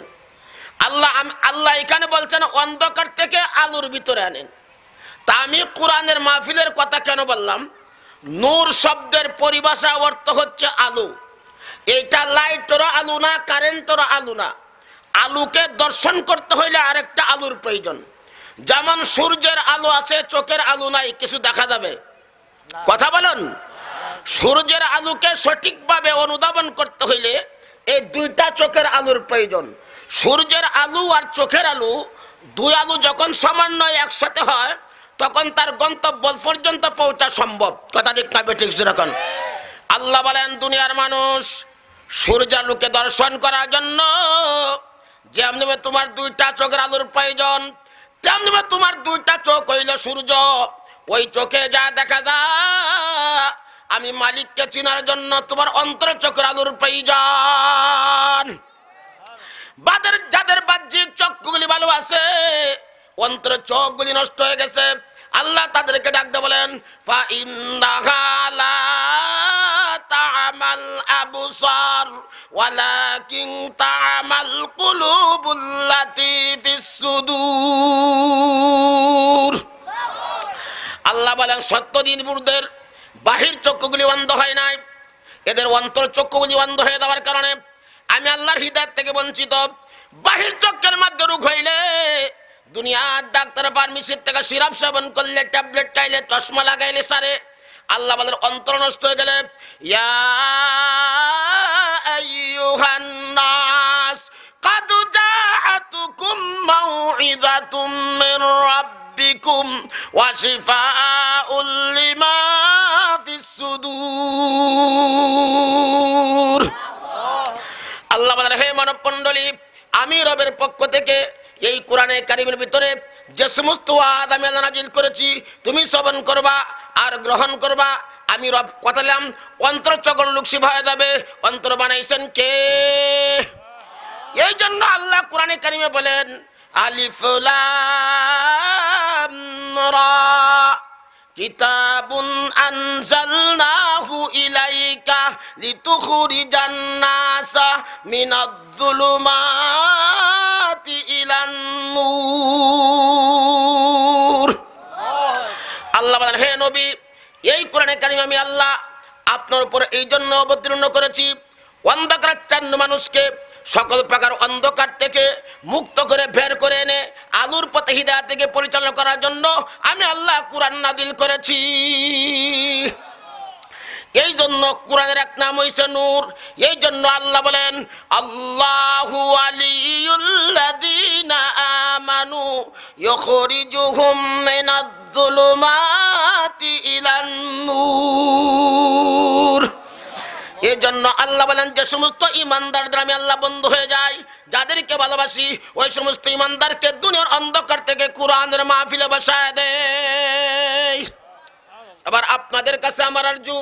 আল্লাহ আল্লাহ এখানে বলছেন অন্ধকার থেকে আলোর ভিতরে আনেন তা আমি কোরআনের মাহফিলের কথা কেন বললাম নূর শব্দের পরিভাষা অর্থ হচ্ছে আলো এটা লাইটেরও আলু না কারেন্টেরও আলু না আলুকে দর্শন করতে হইলে আরেকটা আলুর প্রয়োজন যেমন সূর্যের আলো আছে চোখের আলো নাই কিছু দেখা যাবে কথা বলেন সূর্যের আলোকে সঠিকভাবে অনুধাবন করতে হইলে এই দুইটা চোখের আলোর প্রয়োজন সূর্যের আলু আর চোখের আলু দুই আলু যখন নয় একসাথে হয় তখন তার গন্তব্য পর্যন্ত পৌঁছা সম্ভব কথা ঠিক না ঠিক সেরকম আল্লাহ বলেন দুনিয়ার মানুষ সূর্যালুকে দর্শন করার জন্য যেমন তোমার দুইটা চোখের আলোর প্রয়োজন তেমন তোমার দুইটা চোখ হইল সূর্য ওই চোখে যা দেখা যা আমি মালিককে চিনার জন্য তোমার অন্তর চোখের আলোর প্রয়োজন বাদের যাদের বাহ্যিক চোখগুলি ভালো আছে অন্তর চোখগুলি নষ্ট হয়ে গেছে আল্লাহ তাদেরকে ডাকতে বলেন ফা ইন্দাহালা طعم الأبصار ولكن طعم القلوب التي في الصدور আল্লাহ বলেন সত্য দিন বুর্দের বাহির চক্ষুগুলি বন্ধ হয় নাই এদের অন্তর চক্ষুগুলি বন্ধ হয়ে যাওয়ার কারণে আমি আল্লাহর হৃদয় থেকে বঞ্চিত বাহির চক্ষের মধ্যে রোগ হইলে দুনিয়ার ডাক্তার ফার্মেসির থেকে সিরাপ সেবন করলে ট্যাবলেট চাইলে চশমা লাগাইলে সারে আল্লাহ বলেন অন্তর নষ্ট হয়ে গেলে আল্লাহ হে মানব মণ্ডলী আমি রবের পক্ষ থেকে এই কোরআনে কারিমের ভিতরে যে সমস্ত আদ আমি নাজিল করেছি তুমি শ্রবণ করবা আর গ্রহণ করবা আমি রব কথালাম অন্তর চগল লুকসি ভয় দেবে অন্তর বানাইছেন কে এই জন্য আল্লাহ কোরআনে কারিমে বলেন আলিফুলাম কিতাবুন আনজালনাহু ইলাইকা লিতুখরিজান নাসা মিনাজ-জুলুমাতি ইলান নূর নবী এই কোরআনে কালিম আমি আল্লাহ আপনার উপর এই জন্য অবতীর্ণ করেছি অন্ধকার চান্ন মানুষকে সকল প্রকার অন্ধকার থেকে মুক্ত করে ফের করে এনে আলুর পথে হৃদয় থেকে পরিচালনা করার জন্য আমি আল্লাহ কোরআন নাদিল করেছি এই জন্য কোরআনের এক নাম হয়েছে নূর এই জন্য আল্লাহ বলেন আল্লাহু আলিউল্লাদিনা আমানু ইখরিজুহুম মিনাজ-জুলুমাতি ইলান নূর এই জন্য আল্লাহ বলেন যে সমস্ত ইমানদারদের আমি আল্লাহ বন্ধ হয়ে যাই যাদেরকে ভালোবাসি ওই সমস্ত ইমানদারকে দুনিয়ার অন্ধকার থেকে কোরআনের মাহফিলে বসায় দেয় এবার আপনাদের কাছে আমার আর্জু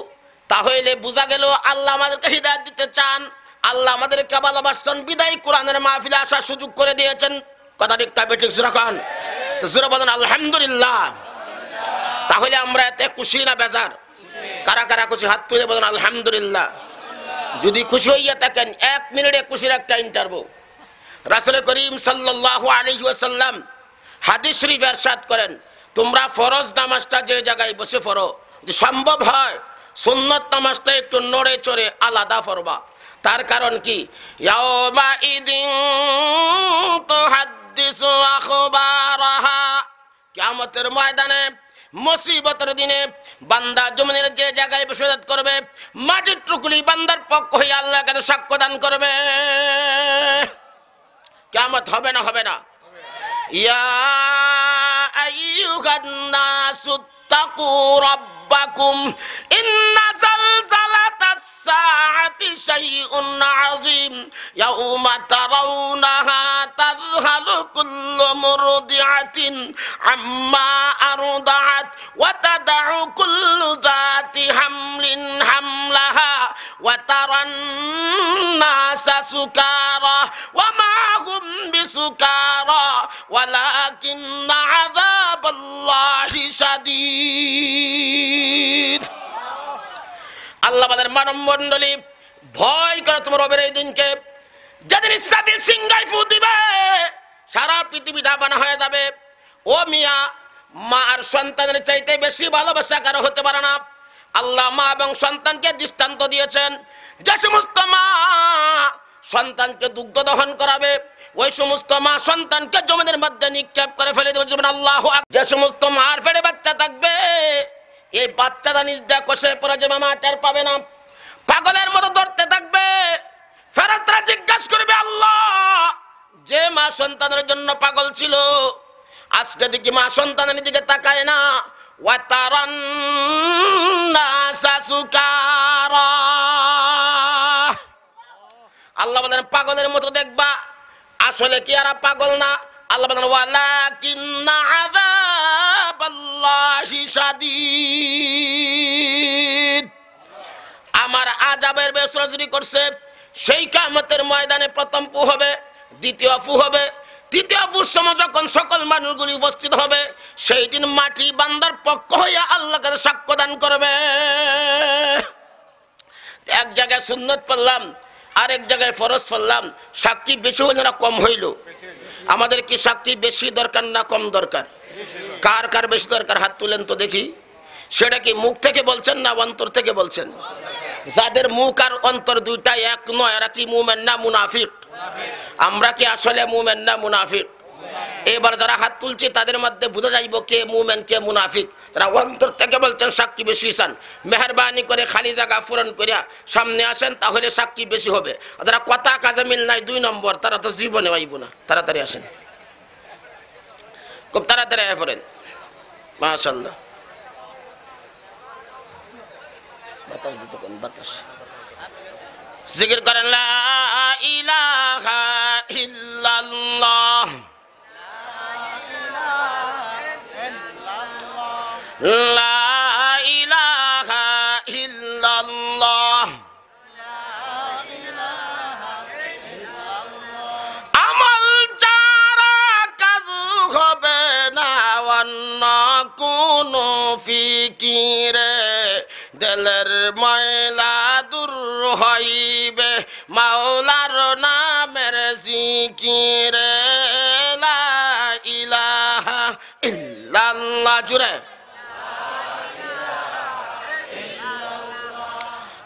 তাহলে বোঝা গেল আল্লাহ আমাদেরকে হৃদায়ত দিতে চান আল্লাহ আমাদেরকে ভালোবাসছেন বিদায় কোরআনের মাহফিলে আসার সুযোগ করে দিয়েছেন কথা ঠিক ঠিক সুরখান আলহামদুলিল্লাহ তাহলে আমরা এতে খুশি না বেজার কারা কারা খুশি হাত তুলে বলেন আলহামদুলিল্লাহ যদি খুশি হইয়া থাকেন এক মিনিটে খুশির একটা ইন্টারভিউ রাসুল করিম সাল্লাহ আলহি ওসাল্লাম হাদিস শরীফ এরশাদ করেন তোমরা ফরজ নামাজটা যে জায়গায় বসে ফরো সম্ভব হয় সুন্নত নামাজটা একটু নড়ে চড়ে আলাদা ফরবা তার কারণ কি কেমতের ময়দানে মুসিবতের দিনে বান্দা জমিনের যে জায়গায় বিশোধ করবে মাটির টুকুলি বান্দার পক্ষ হয়ে আল্লাহ কাছে সাক্ষ্য দান করবে কেমত হবে না হবে না ইয়া واتقوا ربكم إن زلزلة الساعة شيء عظيم يوم ترونها تذهل كل مرضعة عما أرضعت وتدع كل ذات حمل حملها وترى الناس سكارى وما هم بسكارى ولكن عذاب আদাবাল্লাহি আল্লাহ আমাদের মানব মণ্ডলী ভয় করে তোমার রবের এই দিনকে যেদিন ইসলামী সিংহাই ফু দিবে সারা পৃথিবী দাবানা হয়ে যাবে ও মিয়া মা আর সন্তানের চাইতে বেশি ভালোবাসা কারো হতে পারে না আল্লাহ মা এবং সন্তানকে দৃষ্টান্ত দিয়েছেন যে সমস্ত মা সন্তানকে দুগ্ধ দহন করাবে ওই সমস্ত মা সন্তানকে জমিনের মধ্যে নিক্ষেপ করে ফেলে দেবে জমিন আল্লাহ যে সমস্ত মার ফেড়ে বাচ্চা থাকবে এই বাচ্চাটা নিজটা কষে পড়ে যাবে মা চার পাবে না পাগলের মতো ধরতে থাকবে ফেরাতরা জিজ্ঞাসা করবে আল্লাহ যে মা সন্তানের জন্য পাগল ছিল আজকে দেখি মা সন্তানের দিকে তাকায় না আল্লাহ বলেন পাগলের মতো দেখবা আসলে কি আর পাগল না আল্লাহ বলেন ওয়ালাকিন্না আযাবাল্লাহি শাদীদ আমার আজাবের বেসরজরি করছে সেই কামতের ময়দানে প্রথম পু হবে দ্বিতীয় পু হবে তৃতীয় সময় যখন সকল মানুষগুলি উপস্থিত হবে সেই দিন মাটি বান্দার পক্ষ হইয়া আল্লাহকে সাক্ষ্য দান করবে এক জায়গায় সুন্নত পড়লাম আর এক জায়গায় ফরজ ফেললাম শাক্তি বেশি হইল না কম হইল আমাদের কি শাক্তি বেশি দরকার না কম দরকার কার কার বেশি দরকার হাত তুলেন তো দেখি সেটা কি মুখ থেকে বলছেন না অন্তর থেকে বলছেন যাদের মুখ আর অন্তর দুইটা এক নয় এরা কি মুমেন না মুনাফিক আমরা কি আসলে মুমেন না মুনাফিক এবার যারা হাত তুলছে তাদের মধ্যে বোঝা যাইব কে মুমেন কে মুনাফিক তারা অন্তর থেকে বলছেন সাক্ষী বেশি চান মেহরবানি করে খালি জায়গা পূরণ করিয়া সামনে আসেন তাহলে সাক্ষী বেশি হবে তারা কথা কাজে মিল নাই দুই নম্বর তারা তো জীবনে পাইব না তাড়াতাড়ি আসেন খুব তাড়াতাড়ি আয় পড়েন মাশাল্লাহ বাতাস জিকির করেন লা ইলাহা ইল্লাল্লাহ আমল যারা কাজ হবে না অন্য কোনো ফিকিরে দেলের ময়লা দূর হইবে মাওলার নামের জিকিরে ইলাহা ইল্লাল্লাহ জুড়ে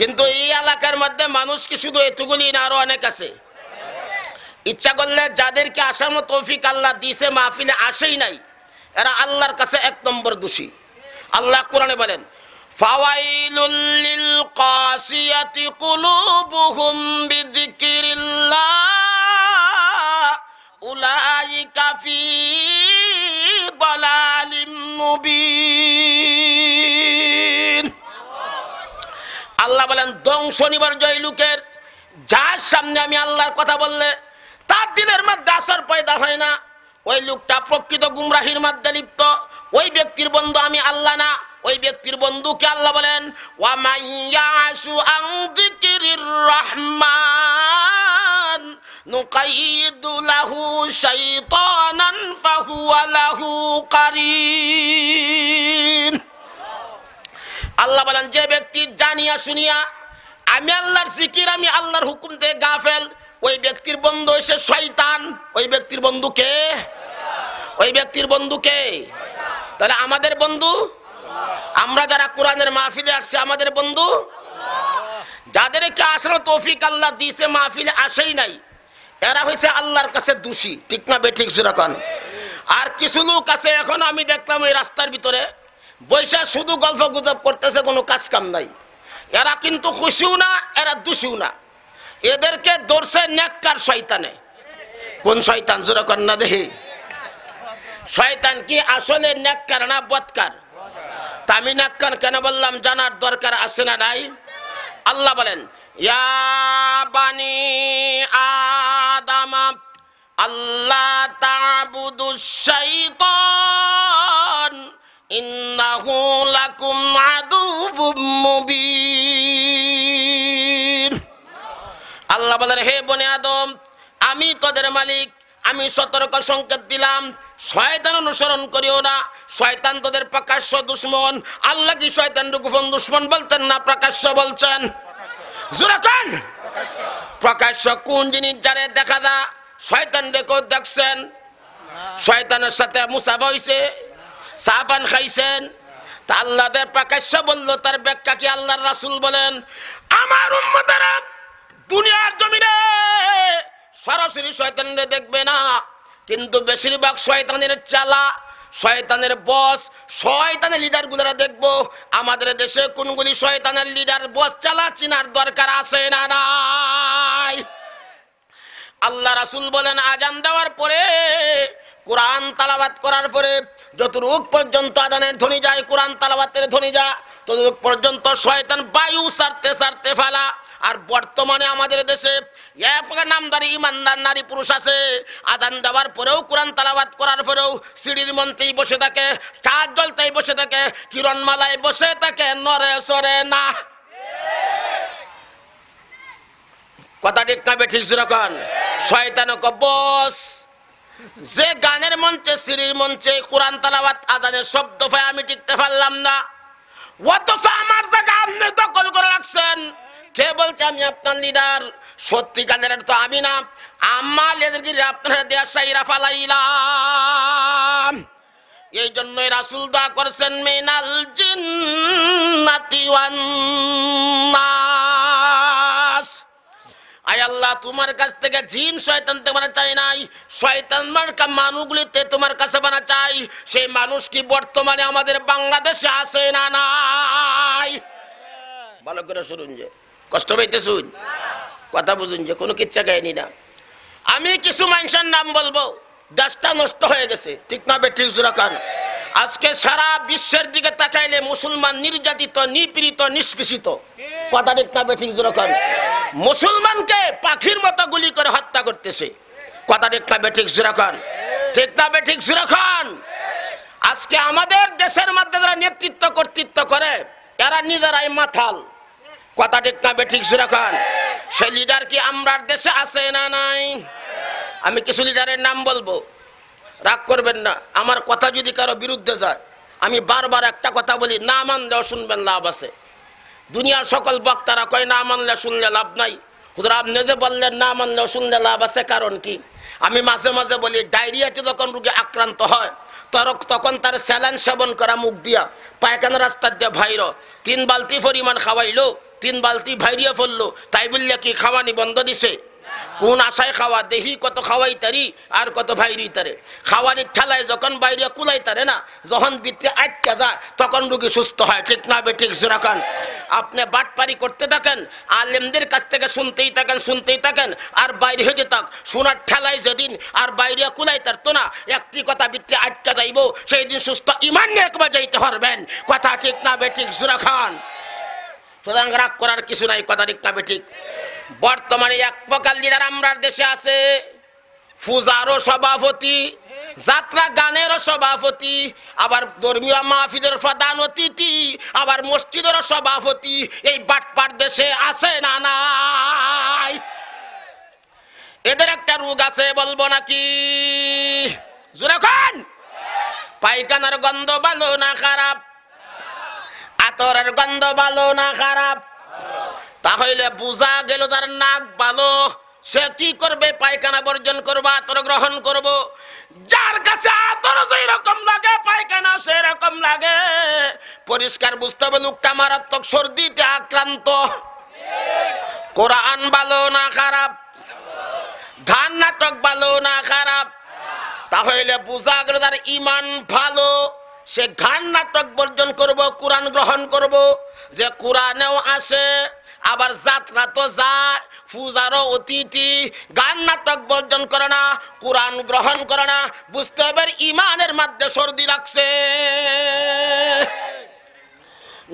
কিন্তু এই এলাকার মধ্যে মানুষ কি শুধু এতগুলি না আরো অনেক আছে ইচ্ছা করলে যাদেরকে আসার মতো তৌফিক আল্লাহ দিছে মাহফিলে আসেই নাই এরা আল্লাহর কাছে এক নম্বর দোষী আল্লাহ কোরআনে বলেন ফাওয়াইলুল্লিল কাসিয়াতি কুলুবুহুম মুবিন আল্লাহ বলেন দংশ জয় লোকের যার সামনে আমি আল্লাহর কথা বললে তার দিলের মধ্যে আসর পয়দা হয় না ওই লোকটা প্রকৃত গুমরাহির মধ্যে লিপ্ত ওই ব্যক্তির বন্ধু আমি আল্লাহ না ওই ব্যক্তির বন্ধুকে আল্লাহ বলেন ওয়ামাইয়াশু রহমান আল্লাহ বলেন যে ব্যক্তি জানিয়া শুনিয়া আমি আল্লাহর জিকির আমি আল্লাহর হুকুম দিয়ে গাফেল ওই ব্যক্তির বন্ধু হয়েছে শয়তান ওই ব্যক্তির বন্ধু কে ওই ব্যক্তির বন্ধু কে তাহলে আমাদের বন্ধু আমরা যারা কোরআনের মাহফিলে আসছি আমাদের বন্ধু যাদেরকে আসলে তৌফিক আল্লাহ দিয়েছে মাহফিলে আসেই নাই এরা হয়েছে আল্লাহর কাছে দোষী ঠিক না বেঠিক সেরকম আর কিছু লোক আছে এখন আমি দেখলাম ওই রাস্তার ভিতরে বৈশা শুধু গল্প গুজব করতেছে কোনো কাজ কাম নাই এরা কিন্তু খুশিও না এরা দুষিও না এদেরকে দর্শে নেককার শয়তানে কোন শয়তান জোরে কন্যা দেহে শয়তান কি আসলে নেককার না বৎকার তামি নেককার কেন বললাম জানার দরকার আছে না নাই আল্লাহ বলেন আদাম আল্লাহ তাবুদু শৈতান ইন্নাহু লাকুম আদুবুম মুবিন আল্লাহ বলেন হে বনে আদম আমি তোদের মালিক আমি সতর্ক সংকেত দিলাম শয়তান অনুসরণ করিও না শয়তান তোদের প্রকাশ্য দুশ্মন আল্লাহ কি শয়তান গোপন দুশ্মন বলতেন না প্রকাশ্য বলছেন জুরাকান প্রকাশ্য কোন জিনিস যারে দেখা দা শয়তান দেখো দেখছেন শয়তানের সাথে মুসাফা হয়েছে চা পান খাইছেন তা আল্লাহদের প্রকাশ্য বললো তার ব্যাখ্যা কি আল্লাহর রাসুল বলেন আমার উম্মতারা দুনিয়ার জমিনে সরাসরি শয়তানরে দেখবে না কিন্তু বেশিরভাগ শয়তানের চালা শয়তানের বস শয়তানের লিডার গুলারা দেখবো আমাদের দেশে কোনগুলি শয়তানের লিডার বস চালা চিনার দরকার আছে না নাই আল্লাহ রাসুল বলেন আজান দেওয়ার পরে কোরআন তালাবাদ করার পরে যতটুক পর্যন্ত আদানের ধ্বনি যায় কোরআন তালাবাতের ধ্বনি যা ততটুক পর্যন্ত শয়তান বায়ু সারতে সারতে ফেলা আর বর্তমানে আমাদের দেশে নামদারি ইমানদার নারী পুরুষ আছে আদান দেওয়ার পরেও কোরআন তালাবাদ করার পরেও সিঁড়ির মন্ত্রেই বসে থাকে চার জলতেই বসে থাকে কিরণমালায় বসে থাকে নরে সরে না কথা ঠিক না ঠিক সেরকম শয়তানক বস যে গানের মঞ্চে সিঁড়ির মঞ্চে কোরআন তালাবাত আদানের শব্দ পায় আমি টিকতে পারলাম না অথচ আমার জায়গা আপনি দখল করে রাখছেন কে বলছে আমি আপনার লিডার সত্যিকারের তো আমি না আমার লেদেরগিরি আপনার দেয়া সাইরা ফালাইলাম এই জন্যই রাসুল দা করছেন মেনাল জিন্নাতি ওয়ান্নাস আয় তোমার কাছ থেকে জিন শয়তান তোমার চাই নাই শয়তান মার্কা মানুষগুলিতে তোমার কাছে বানা চাই সেই মানুষ কি বর্তমানে আমাদের বাংলাদেশে আছে না নাই ভালো করে শুনুন যে কষ্ট পাইতে শুন কথা বুঝুন যে কোনো কিচ্ছা গায়নি না আমি কিছু মানুষের নাম বলবো দেশটা নষ্ট হয়ে গেছে ঠিক না বেঠিক জুরাকান আজকে সারা বিশ্বের দিকে তাকাইলে মুসলমান নির্যাতিত নিপীড়িত নিষ্পেষিত কথা বেঠিক মুসলমানকে পাখির মতো গুলি করে হত্যা করতেছে কথা ঠিক বেঠিক যেরকম ঠিক বেঠিক আজকে আমাদের দেশের মধ্যে যারা নেতৃত্ব কর্তৃত্ব করে এরা নিজেরাই মাথাল কথা বেঠিক লিডার কি দেশে আছে না নাই আমি কিছু লিডারের নাম বলবো রাগ করবেন না আমার কথা যদি কারো বিরুদ্ধে যায় আমি বারবার একটা কথা বলি না দেওয়া শুনবেন লাভ আছে দুনিয়ার সকল বক্তারা কয় না মানলে শুনলে লাভ নাই হুজুর আপনি যে বললেন না মানলে শুনলে লাভ আছে কারণ কি আমি মাঝে মাঝে বলি ডায়রিয়াতে যখন রুগী আক্রান্ত হয় তখন তার স্যালান সেবন করা মুখ দিয়া পায়খানা রাস্তার দিয়ে ভাইর তিন বালতি পরিমাণ খাওয়াইলো তিন বালতি ভাইরিয়া ফেললো তাই বললে কি খাওয়ানি বন্ধ দিছে কোন আশায় খাওয়া দেহি কত খাওয়াই তারি আর কত ভাইরি তারে খাওয়ারি ঠেলায় যখন বাইরে কুলাই তারে না যখন বিত্রে আটকে যায় তখন রুগী সুস্থ হয় ঠিক না বে ঠিক যেরকম আপনি বাটপারি করতে থাকেন আলেমদের কাছ থেকে শুনতেই থাকেন শুনতেই থাকেন আর বাইরে হয়ে থাক সোনার ঠেলায় যেদিন আর বাইরে কুলাই তারতো না একটি কথা বিত্রে আটকে যাইব সেই দিন সুস্থ ইমান একবার যাইতে পারবেন কথা ঠিক না বে ঠিক সুরা খান সুতরাং রাগ করার কিছু নাই কথা ঠিক না বে ঠিক বর্তমানে এক প্রকার লিডার আমরার দেশে আছে পূজারও সভাপতি যাত্রা গানেরও সভাপতি আবার ধর্মীয় মাহফিজের প্রধান অতিথি আবার মসজিদেরও সভাপতি এই বাটপার দেশে আছে না নাই এদের একটা রোগ আছে বলবো নাকি জুরাখান পায়খানার গন্ধ ভালো না খারাপ আতরের গন্ধ ভালো না খারাপ তাহলে বোঝা গেল তার নাক ভালো সে কি করবে পায়খানা বর্জন করবো আতর গ্রহণ করব। যার কাছে আতর যেই রকম লাগে পায়খানা সেই রকম লাগে পরিষ্কার বুঝতে হবে লোকটা মারাত্মক সর্দিতে আক্রান্ত কোরআন ভালো না খারাপ ধান নাটক ভালো না খারাপ তাহলে বোঝা গেল তার ইমান ভালো সে ঘান নাটক বর্জন করব কোরআন গ্রহণ করব যে কোরআনেও আসে আবার যাত্রা তো যায় পূজারও অতিথি গান নাটক বর্জন করে না কোরআন গ্রহণ করে না বুঝতে হবে ইমানের মধ্যে সর্দি রাখছে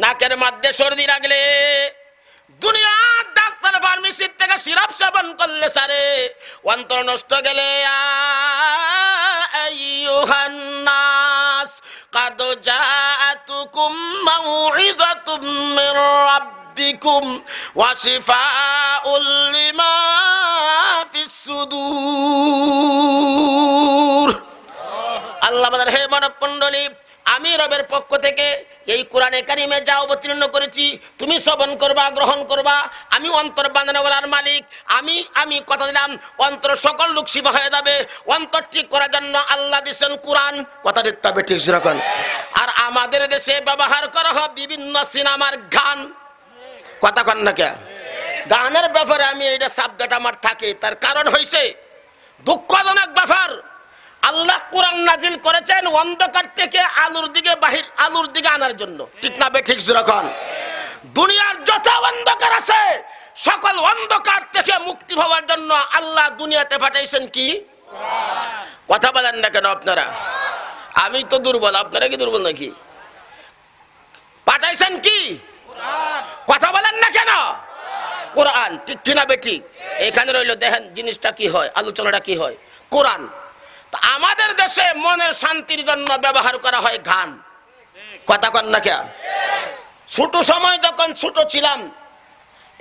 নাকের মধ্যে সর্দি রাখলে দুনিয়ার ডাক্তার ফার্মেসির থেকে সিরাপ সেবন করলে সারে অন্তর নষ্ট গেলে কাদ যা জাআতুকুম মাউইযাতুম মির রাব্ব ربكم وشفاء উল্লিমা في আল্লাহ হে মানব আমি রবের পক্ষ থেকে এই কোরআনে কারিমে যা অবতীর্ণ করেছি তুমি শ্রবণ করবা গ্রহণ করবা আমি অন্তর বাঁধানোলার মালিক আমি আমি কথা দিলাম অন্তর সকল লুকসিবা হয়ে যাবে অন্তর ঠিক করার জন্য আল্লাহ দিচ্ছেন কোরআন কথা দেখতে হবে ঠিক সেরকম আর আমাদের দেশে ব্যবহার করা হয় বিভিন্ন সিনেমার গান কথা কন না কে গানের ব্যাপারে আমি এইটা সাবজেক্ট আমার থাকে তার কারণ হয়েছে দুঃখজনক ব্যাপার আল্লাহ কোরআন নাজিল করেছেন অন্ধকার থেকে আলুর দিকে বাহির আলুর দিকে আনার জন্য ঠিক না বে ঠিক যখন দুনিয়ার যত অন্ধকার আছে সকল অন্ধকার থেকে মুক্তি পাওয়ার জন্য আল্লাহ দুনিয়াতে পাঠাইছেন কি কথা বলেন না কেন আপনারা আমি তো দুর্বল আপনারা কি দুর্বল নাকি পাঠাইছেন কি না কেন কোরআন কিনা বেটি এখানে রইল দেখেন জিনিসটা কি হয় আলোচনাটা কি হয় কোরআন আমাদের দেশে মনের শান্তির জন্য ব্যবহার করা হয় গান কথা কন না কেন ছোট সময় যখন ছোট ছিলাম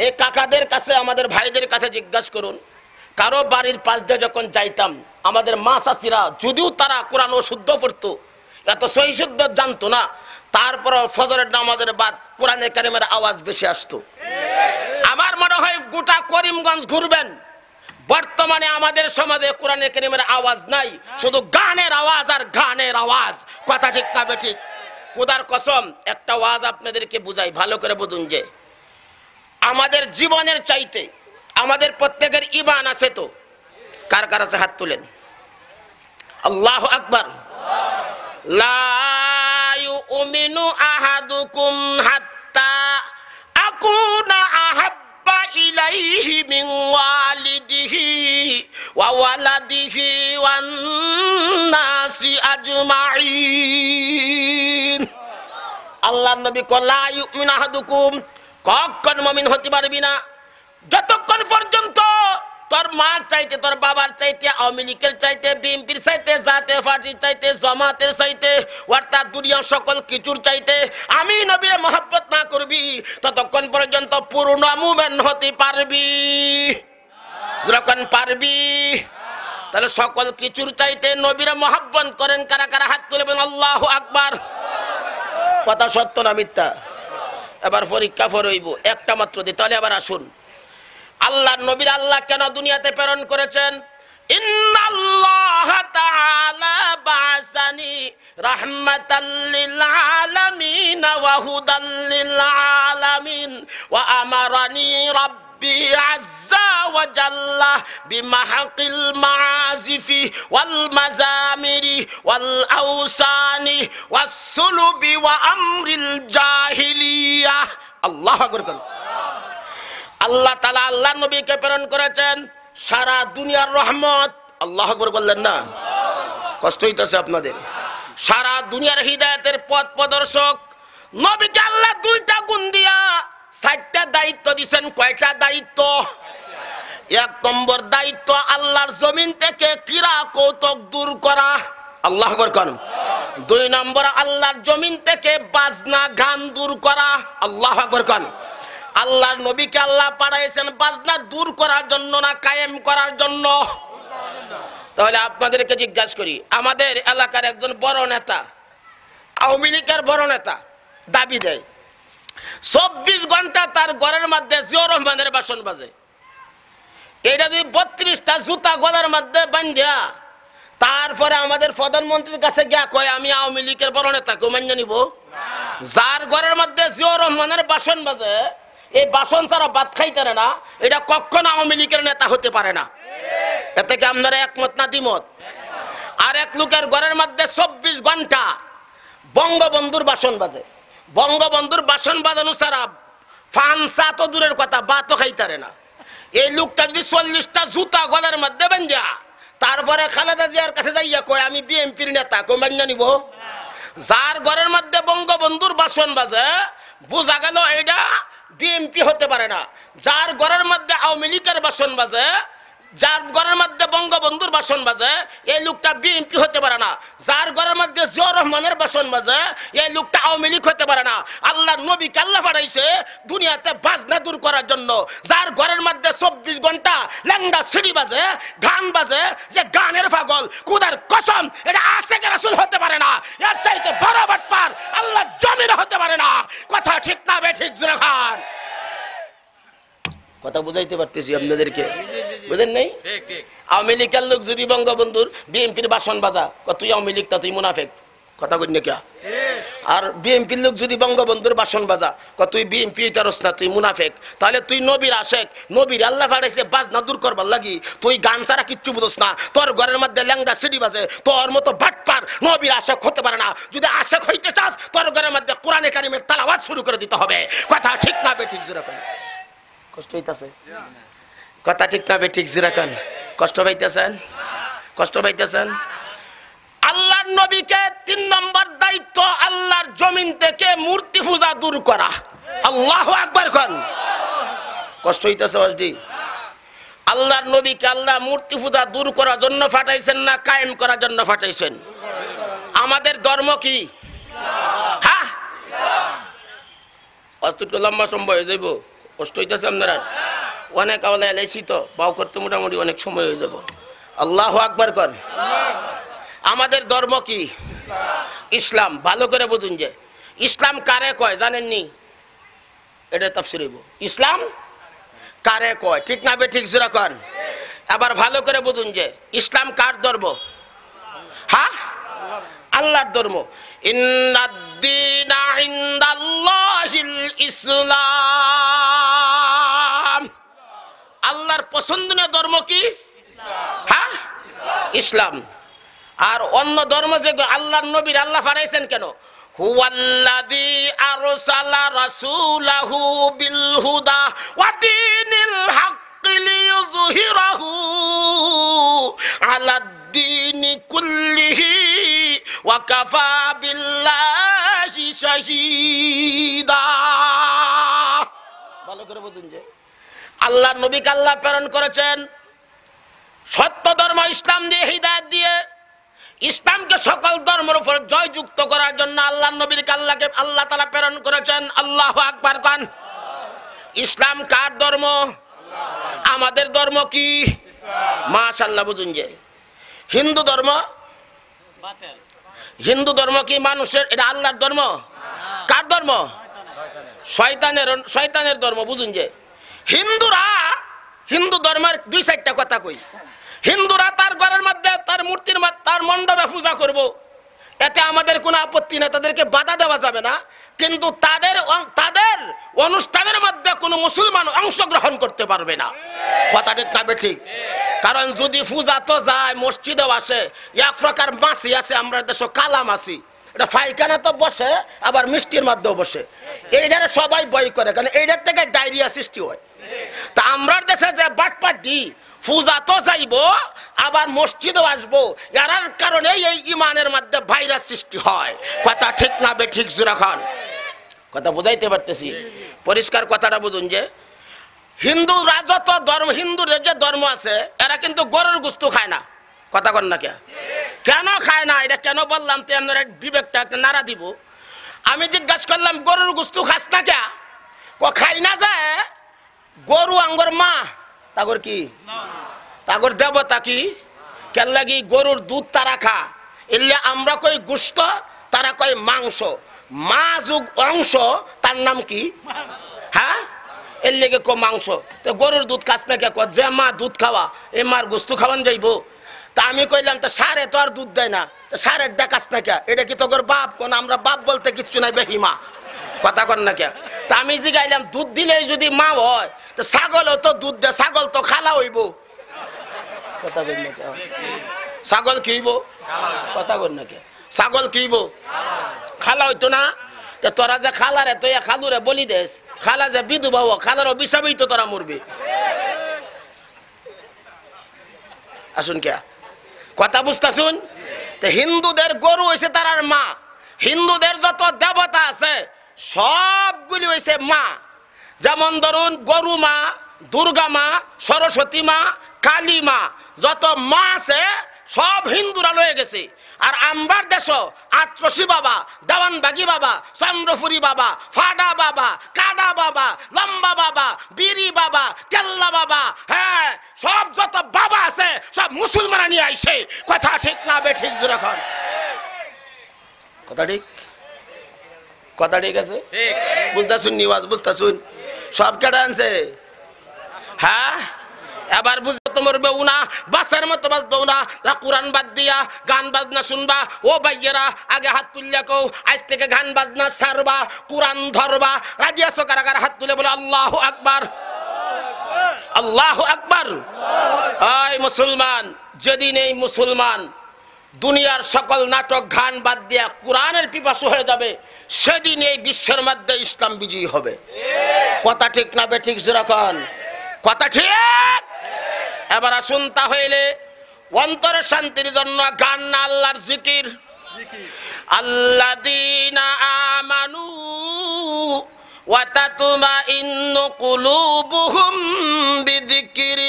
এই কাকাদের কাছে আমাদের ভাইদের কাছে জিজ্ঞাসা করুন কারো বাড়ির পাশ দিয়ে যখন যাইতাম আমাদের মা চাষিরা যদিও তারা কোরআন ও শুদ্ধ পড়তো এত সহিশুদ্ধ জানতো না তারপর ফজরের নামাজের বাদ কোরআনে কারিমের আওয়াজ বেশি আসতো আমার মনে হয় গোটা করিমগঞ্জ ঘুরবেন বর্তমানে আমাদের সমাজে কোরআনে কারিমের আওয়াজ নাই শুধু গানের আওয়াজ আর গানের আওয়াজ কথা ঠিক কাবে ঠিক কোদার কসম একটা আওয়াজ আপনাদেরকে বুঝাই ভালো করে বুঝুন যে আমাদের জীবনের চাইতে আমাদের প্রত্যেকের ইমান আছে তো কার কার আছে হাত তুলেন আল্লাহ আকবর লা ইউমিনু আহাদুকুম হাত্তা আকুনা আহাব্বা ইলাইহি মিন ওয়ালিদিহি ওয়া ওয়ালাদিহি ওয়ান নাসি আজমাইন আল্লাহর নবী কল্লা ইউমিনু আহাদুকুম কখন মুমিন হতে পারবি না যতক্ষণ পর্যন্ত তোর মার চাইতে তোর বাবার চাইতে আওয়ামী লীগের চাইতে বিএনপির চাইতে জাতীয় পার্টির চাইতে জমাতের চাইতে অর্থাৎ দুনিয়া সকল কিছুর চাইতে আমি নবীর মহাব্বত না করবি ততক্ষণ পর্যন্ত পুরনো মুমেন হতে পারবি যখন পারবি তাহলে সকল কিছুর চাইতে নবীর মহাব্বন করেন কারা কারা হাত তুলবেন আল্লাহ আকবার কথা সত্য না মিথ্যা এবার পরীক্ষা ফর হইব একটা মাত্র দিই তাহলে আবার আসুন আল্লাহ নবীর আল্লাহ কেন দুনিয়াতে প্রেরণ করেছেন বিমাহাকিল মাজিফি ওয়াল মাজামিরি ওয়াল আউসানি ওয়াসসুলুবি ওয়া আমরিল জাহিলিয়া আল্লাহ আকবার আল্লাহ তালা আল্লাহ নবীকে প্রেরণ করেছেন সারা দুনিয়ার রহমত আল্লাহ আকবর বললেন না কষ্ট হইতেছে আপনাদের সারা দুনিয়ার হৃদায়তের পথ প্রদর্শক নবীকে আল্লাহ দুইটা গুণ দিয়া চারটা দায়িত্ব দিচ্ছেন কয়টা দায়িত্ব এক নম্বর দায়িত্ব আল্লাহর জমিন থেকে কিরা কৌতক দূর করা আল্লাহ করেন দুই নম্বর আল্লাহর জমিন থেকে বাজনা গান দূর করা আল্লাহ করেন আল্লাহর নবীকে আল্লাহ পাড়াইছেন বাজনা দূর করার জন্য না কায়েম করার জন্য তাহলে আপনাদেরকে জিজ্ঞাসা করি আমাদের এলাকার একজন বড় নেতা আওয়ামী লীগের বড় নেতা দাবি দেয় চব্বিশ ঘন্টা তার ঘরের মধ্যে জিয়র রহমানের বাসন বাজে এটা যদি বত্রিশটা জুতা গলার মধ্যে বান্ধিয়া তারপরে আমাদের প্রধানমন্ত্রীর কাছে গিয়া কয় আমি আওয়ামী লীগের বড় নেতা কেউ নিব যার ঘরের মধ্যে জিয়র রহমানের বাসন বাজে এই বাসন ছাড়া বাদ খাইতে না এটা কখনো আওয়ামী লীগের নেতা হতে পারে না এতে কি আপনারা একমত না দ্বিমত আর এক লোকের ঘরের মধ্যে চব্বিশ ঘন্টা বঙ্গবন্ধুর বাসন বাজে বঙ্গবন্ধুর বাসন বাজানো ছাড়া ফানসা তো দূরের কথা তো খাইতে না এই লোকটা যদি চল্লিশটা জুতা গলের মধ্যে বেঞ্জা তারপরে খালেদা জিয়ার কাছে যাইয়া কয় আমি বিএনপির নেতা কো মান্য নিব যার ঘরের মধ্যে বঙ্গবন্ধুর বাসন বাজে বোঝা গেল এটা বিএমপি হতে পারে না যার ঘরের মধ্যে আওয়ামী লীগের বাসন বাজে যার ঘরের মধ্যে বঙ্গবন্ধুর বাসন বাজে এই লোকটা বিএনপি হতে পারে না যার ঘরের মধ্যে জিয়া রহমানের বাসন বাজে এই লোকটা আওয়ামী লীগ হতে পারে না আল্লাহ নবী কাল্লা পাঠাইছে দুনিয়াতে বাজনা দূর করার জন্য যার ঘরের মধ্যে চব্বিশ ঘন্টা ল্যাংডা সিঁড়ি বাজে গান বাজে যে গানের ফাগল কুদার কসম এটা আসে আশেকের আসল হতে পারে না এর চাইতে বরাবর পার আল্লাহ জমিন হতে পারে না কথা ঠিক না বে ঠিক খান কথা বুঝাইতে পারতেছি আপনাদেরকে বুঝেন নাই আওয়ামী লীগের লোক যদি বঙ্গবন্ধুর বিএনপির বাসন বাজা তুই আওয়ামী লীগ তা তুই মুনাফেক কথা কই কে আর বিএনপির লোক যদি বঙ্গবন্ধুর বাসন বাজা ক তুই বিএনপি তারস না তুই মুনাফেক তাহলে তুই নবীর আশেক নবীর আল্লাহ ফাড়াইছে বাজনা দূর করবার লাগি তুই গান ছাড়া কিচ্ছু বুঝোস না তোর ঘরের মধ্যে ল্যাংডা সিঁড়ি বাজে তোর মতো বাটপার নবীর আশেক হতে পারে না যদি আশেক হইতে চাস তোর ঘরের মধ্যে কোরআনে কারিমের তালাবাজ শুরু করে দিতে হবে কথা ঠিক না বেঠিক যেরকম কষ্ট হইতাছে কথা ঠিক না ঠিক জিরাকান কষ্ট পাইতেছেন কষ্ট পাইতেছেন আল্লাহর নবীকে তিন নম্বর দায়িত্ব আল্লাহর জমিন থেকে মূর্তি পূজা দূর করা আল্লাহ আকবার খান কষ্ট হইতেছে বাসডি আল্লাহর নবীকে আল্লাহ মূর্তি পূজা দূর করার জন্য ফাটাইছেন না কায়েম করার জন্য ফাটাইছেন আমাদের ধর্ম কি হ্যাঁ লম্বা সম্ভব হয়ে যাইব কষ্ট হইতেছে আপনারা অনেক আওয়ালা এলাইছি তো বাউ করতে মোটামুটি অনেক সময় হয়ে যাব আল্লাহ আকবার কর আমাদের ধর্ম কি ইসলাম ভালো করে বুঝুন যে ইসলাম কারে কয় জানেননি এটা তাফসিরিব ইসলাম কারে কয় ঠিক না বে ঠিক জোরা কন আবার ভালো করে বুঝুন যে ইসলাম কার ধর্ম হ্যাঁ আল্লাহর ধর্ম ইসলাম আল্লাহর পছন্দনীয় ধর্ম কি হ্যাঁ ইসলাম আর অন্য ধর্ম যে আল্লাহর নবীর আল্লাহ ফারাইছেন কেন হুয়াল্লাযী الدين كله وكفى بالله شهيدا আল্লাহ নবীকে আল্লাহ প্রেরণ করেছেন সত্য ধর্ম ইসলাম দিয়ে হৃদায়ত দিয়ে ইসলামকে সকল ধর্মের উপর জয়যুক্ত করার জন্য আল্লাহ নবীর আল্লাহকে আল্লাহ তালা প্রেরণ করেছেন আল্লাহ আকবার খান ইসলাম কার ধর্ম আমাদের ধর্ম কি মাশাল্লাহ বুঝুন যে হিন্দু ধর্ম হিন্দু ধর্ম কি মানুষের এটা আল্লাহর ধর্ম কার ধর্ম শয়তানের শয়তানের ধর্ম বুঝুন যে হিন্দুরা হিন্দু ধর্মের দুই সাইডটা কথা কই হিন্দুরা তার ঘরের মধ্যে তার মূর্তির তার মণ্ডপে পূজা করব। এতে আমাদের কোনো আপত্তি না তাদেরকে বাধা দেওয়া যাবে না কিন্তু তাদের তাদের অনুষ্ঠানের মধ্যে কোনো মুসলমান অংশগ্রহণ করতে পারবে না কথা কাবে ঠিক কারণ যদি পূজা তো যায় মসজিদেও আসে এক প্রকার মাছি আছে আমরা দেশে কালা মাছি এটা ফাইখানা তো বসে আবার মিষ্টির মাধ্যমে বসে এইটারে সবাই বই করে কারণ এইটার থেকে ডায়রিয়া সৃষ্টি হয় তা আমরার দেশে যে বাটপাট দিই পূজা তো যাইব আবার মসজিদও আসবো এরার কারণে এই ইমানের মধ্যে ভাইরাস সৃষ্টি হয় কথা ঠিক না বে ঠিক খান কথা বুঝাইতে পারতেছি পরিষ্কার কথাটা বুঝুন যে হিন্দুরা যত ধর্ম হিন্দুদের যে ধর্ম আছে এরা কিন্তু গরুর গুস্তু খায় না কথা কর না কেন খায় না এটা কেন বললাম তো আপনারা বিবেকটা একটা নাড়া দিব আমি জিজ্ঞাসা করলাম গরুর গুস্তু খাস না কে খাই না যায় গরু আঙ্গর মা তাগর কি তাগর দেবতা কি কেন লাগি গরুর দুধ তারা খা এলে আমরা কই গুস্ত তারা কই মাংস মা যুগ অংশ তার নাম কি হ্যাঁ এর লেগে কো মাংস তো গরুর দুধ খাস না কে যে মা দুধ খাওয়া এ মার গোস্তু খাওয়ান যাইবো তা আমি কইলাম তো সারে তো আর দুধ দেয় না তো সারের দেখাস না কে এটা কি তোর বাপ কোন আমরা বাপ বলতে কিচ্ছু নাই বেহিমা কথা কর না কে তা আমি জিগাইলাম দুধ দিলেই যদি মা হয় তো ছাগল তো দুধ দেয় ছাগল তো খালা হইব কথা কই না ছাগল কিইব কথা কর না কে ছাগল কিইব খালা হইতো না তোরা যে খালারে তো খালুরে বলি দেস খালা যে বিধু বাবু খালারও বিষাবেই তো তোরা মরবি আসুন কে কথা বুঝতে শুন হিন্দুদের গরু হয়েছে তার মা হিন্দুদের যত দেবতা আছে সবগুলি হয়েছে মা যেমন ধরুন গরু মা দুর্গা মা সরস্বতী মা কালী মা যত মা আছে সব হিন্দুরা লয়ে গেছে আর আম্বার দেশ আত্রসী বাবা দাওয়ানবাগি বাবা চন্দ্রপুরী বাবা ফাডা বাবা কাদা বাবা লম্বা বাবা বিরি বাবা কেল্লা বাবা হ্যাঁ সব যত বাবা আছে সব মুসলমানা নিয়ে আইসে কথা ঠিক না বে ঠিক যেরকম কথা ঠিক কথা ঠিক আছে বুঝতেছুন নিওয়াজ বুঝতেছুন সব কেটে আনছে হ্যাঁ এবার বুঝ মতো মরবেও না বাসার মতো বাঁচবেও না তা কোরআন বাদ দিয়া গান বাজনা শুনবা ও ভাইয়েরা আগে হাত তুললে কৌ আজ থেকে গান বাজনা সারবা কোরআন ধরবা রাজিয়া সকার কারাগার হাত তুলে বলে আল্লাহ আকবার আল্লাহ আকবার আয় মুসলমান যদি নেই মুসলমান দুনিয়ার সকল নাটক গান বাদ দিয়া কোরআনের পিপাসু হয়ে যাবে সেদিন এই বিশ্বের মধ্যে ইসলাম বিজয়ী হবে কথা ঠিক না ঠিক যেরকম কথা ঠিক এবার আসুন তাহলে অন্তরের শান্তির জন্য গান না আল্লাহর জিকির আল্লাদিনা আমানু وتطمئن কুলু বুহুম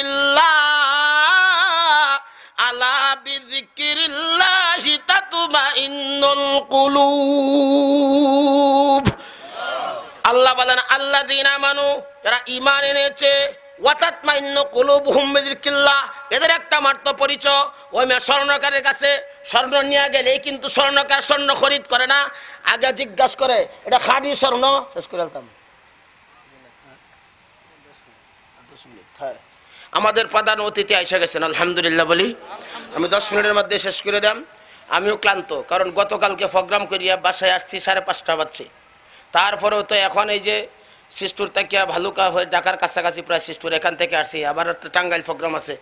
الله ألا بذكر তুমা تطمئن কুলু আল্লাহ বলেন আল্লাহ দিনা মানু যারা ইমান এনেছে কিল্লা এদের একটা মাত্র পরিচয় ওই মেয়ে কাছে স্বর্ণ কিন্তু স্বর্ণকার স্বর্ণ করে না আগে জিজ্ঞাসা করে এটা স্বর্ণ শেষ আমাদের প্রধান অতিথি আইসা গেছেন আলহামদুলিল্লাহ বলি আমি দশ মিনিটের মধ্যে শেষ করে দাম আমিও ক্লান্ত কারণ গতকালকে প্রোগ্রাম করিয়া বাসায় আসছি সাড়ে পাঁচটা বাজছি তারপরেও তো এখন এই যে সিস্টুর থেকে ভালুকা হয়ে ঢাকার কাছাকাছি প্রায় সিস্টুর এখান থেকে আসি আবার টাঙ্গাইল প্রোগ্রাম আছে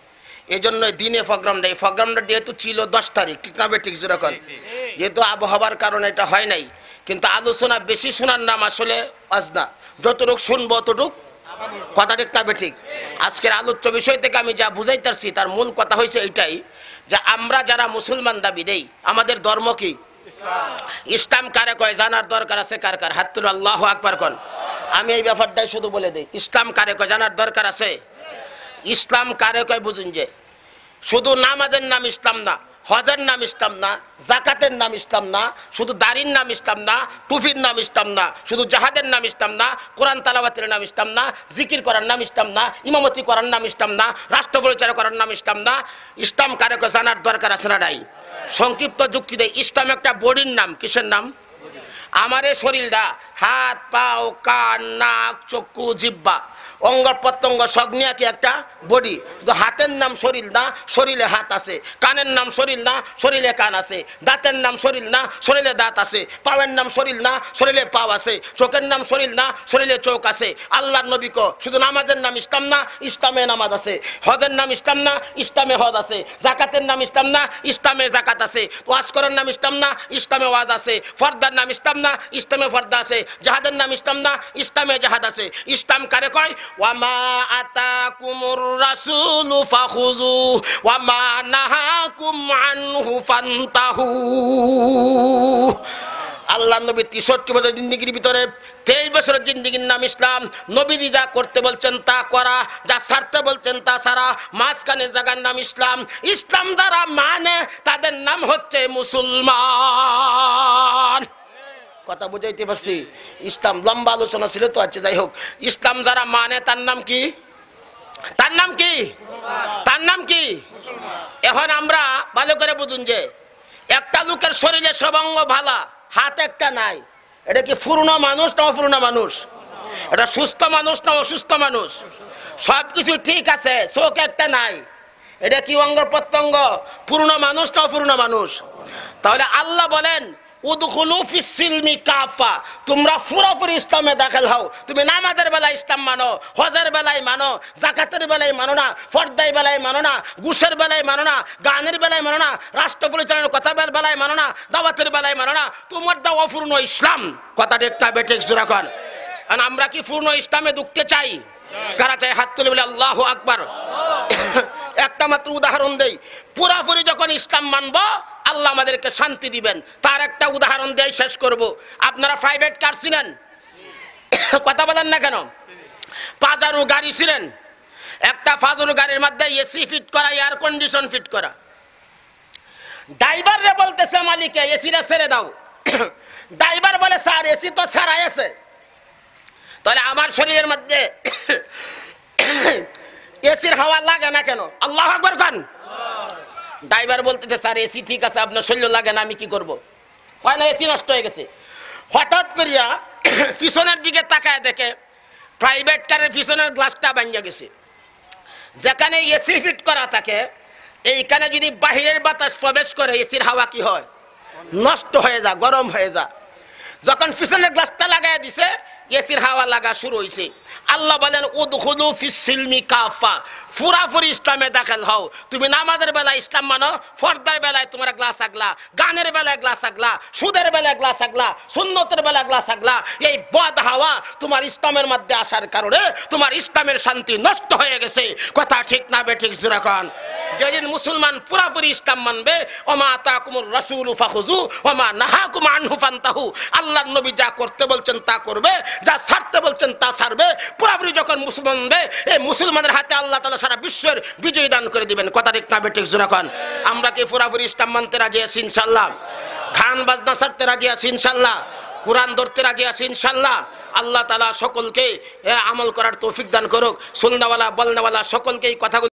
এই জন্য দিনে প্রোগ্রাম নেই প্রোগ্রামটা যেহেতু ছিল দশ তারিখ ঠিক না বেঠিক যেরকম যেহেতু আবহাওয়ার কারণে এটা হয় নাই কিন্তু আলোচনা বেশি শোনার নাম আসলে আজনা যতটুক শুনবো অতটুক কথা ঠিক না ঠিক আজকের আলোচ্য বিষয় থেকে আমি যা বুঝাইতেছি তার মূল কথা হয়েছে এটাই যে আমরা যারা মুসলমান দাবি দেই আমাদের ধর্ম কি ইসলাম কারে কয় জানার দরকার আছে কার কার হাত তুল আল্লাহ আকবর কন আমি এই ব্যাপারটাই শুধু বলে দিই ইসলাম কারে কয় জানার দরকার আছে ইসলাম কারে কয় বুঝুন যে শুধু নামাজের নাম ইসলাম না হজের নাম ইসলাম না জাকাতের নাম ইসলাম না শুধু দাড়ির নাম ইসলাম না টুফির নাম ইসলাম না শুধু জাহাদের নাম ইসলাম না কোরআন তালাবাতের নাম ইসলাম না জিকির করার নাম ইসলাম না ইমামতি করার নাম ইসলাম না রাষ্ট্র পরিচালনা করার নাম ইসলাম না ইসলাম কারকে জানার দরকার আছে না নাই সংক্ষিপ্ত যুক্তি দেয় ইসলাম একটা বডির নাম কিসের নাম আমারে শরীরটা হাত পাও কান নাক চক্ষু জিব্বা অঙ্গ প্রত্যঙ্গ কি একটা বডি কিন্তু হাতের নাম শরীর না শরীরে হাত আছে কানের নাম শরীর না শরীরে কান আছে দাঁতের নাম শরীর না শরীরে দাঁত আছে পাওয়ের নাম শরীর না শরীরে পাও আছে চোখের নাম শরীর না শরীরে চোখ আছে আল্লাহর নবী ক শুধু নামাজের নাম ইসলাম না ইসলামে নামাজ আছে হজের নাম ইসলাম না ইসলামে হজ আছে জাকাতের নাম ইসলাম না ইসলামে জাকাত আছে ওয়াজ করার নাম ইসলাম না ইসলামে ওয়াজ আছে ফর্দার নাম ইসলাম না ইসলামে ফর্দা আছে জাহাদের নাম ইসলাম না ইসলামে জাহাদ আছে ইসলাম কারে কয় ওয়ামা আতা কুমুর الرسول فخذوه وما نهاكم عنه فانتهوا আল্লাহ নবী তেষট্টি বছর জিন্দিগির ভিতরে তেইশ বছরের জিন্দিগির নাম ইসলাম নবীজি যা করতে বলছেন তা করা যা সারতে বলছেন তা সারা মাঝখানে জাগার নাম ইসলাম ইসলাম যারা মানে তাদের নাম হচ্ছে মুসলমান কথা বুঝাইতে পারছি ইসলাম লম্বা আলোচনা ছিল তো আচ্ছা যাই হোক ইসলাম যারা মানে তার নাম কি তার নাম কি তার নাম কি এখন আমরা ভালো করে বুঝুন যে একটা লোকের শরীরে সবঙ্গ ভালা হাত একটা নাই এটা কি পুরোনো মানুষ না অপূর্ণ মানুষ এটা সুস্থ মানুষ না অসুস্থ মানুষ সবকিছু ঠিক আছে চোখ একটা নাই এটা কি অঙ্গ প্রত্যঙ্গ পূর্ণ মানুষ না অপূর্ণ মানুষ তাহলে আল্লাহ বলেন তোমরা তুমি নামাজের বেলায় ইসলাম বেলায় জাকাতের না গুসের বেলায় মানো না গানের বেলায় মানো না রাষ্ট্র পরিচালনার কথা বেলায় মানো না দাওয়াতের বেলায় মানো না তোমার দাও অপূর্ণ ইসলাম কথাটা একটা বেটে সুরাখন কারণ আমরা কি পূর্ণ ইসলামে দুঃখতে চাই কারা চাই হাত তুলে বলে আল্লাহ আকবার [coughs] একটা মাত্র উদাহরণ দেই পুরাপুরি যখন ইসলাম মানবো আল্লাহ আমাদেরকে শান্তি দিবেন তার একটা উদাহরণ দিয়ে শেষ করব আপনারা প্রাইভেট কার ছিলেন কথা বলেন না কেন পাজারু গাড়ি ছিলেন একটা ফাজারু গাড়ির মধ্যে এসি ফিট করা এয়ার কন্ডিশন ফিট করা ড্রাইভাররে বলতেছে মালিকে এসিটা ছেড়ে দাও ড্রাইভার বলে স্যার এসি তো ছাড়াই আছে তাহলে আমার শরীরের মধ্যে এসির [coughs] হাওয়া লাগে না কেন আল্লাহ আকবর ড্রাইভার বলতেছে স্যার এসি ঠিক আছে আপনার শৈল্য লাগে না আমি কি করবো হয় না এসি নষ্ট হয়ে গেছে হঠাৎ করিয়া [coughs] পিছনের দিকে তাকায় দেখে প্রাইভেট কারের পিছনের গ্লাসটা ভাঙিয়া গেছে যেখানে এসি ফিট করা থাকে এইখানে যদি বাহিরের বাতাস প্রবেশ করে এসির হাওয়া কি হয় নষ্ট হয়ে যা গরম হয়ে যা যখন পিছনের গ্লাসটা লাগাই দিছে এসির হাওয়া লাগা শুরু হয়েছে আল্লাহ বলেন উদুলু ফিসমি কাফা ফুরাফুরি ইসলামে দাখিল হও তুমি নামাজের বেলায় ইসলাম মানো ফর্দার বেলায় তোমার গ্লাস আগলা গানের বেলায় গ্লাস আগলা সুদের বেলায় গ্লাস আগলা সুন্নতের বেলায় গ্লাস আগলা এই বদ হাওয়া তোমার ইসলামের মধ্যে আসার কারণে তোমার ইসলামের শান্তি নষ্ট হয়ে গেছে কথা ঠিক না বেঠিক জুরাকন যেদিন মুসলমান পুরাপুরি ইসলাম মানবে ওমা তা কুমুর রসুল ফাহুজু ওমা নাহা কুমার আনহু ফান্তাহু আল্লাহ নবী যা করতে বলছেন তা করবে যা ছাড়তে বলছেন তা ছাড়বে পুরাপুরি যখন মুসলমান মুসলমানবে এই মুসলমানের হাতে আল্লাহ তালা সারা বিশ্বের বিজয় দান করে দিবেন কথা ঠিক না বেটিক যখন আমরা কি পুরাপুরি ইসলাম মানতে রাজি আছি ইনশাল্লাহ খান বাজনা ছাড়তে রাজি আছি ইনশাল্লাহ কোরআন ধরতে রাজি আছি ইনশাল্লাহ আল্লাহ তালা সকলকে আমল করার তৌফিক দান করুক সন্ধ্যাওয়ালা বলনাওয়ালা সকলকে এই কথাগুলো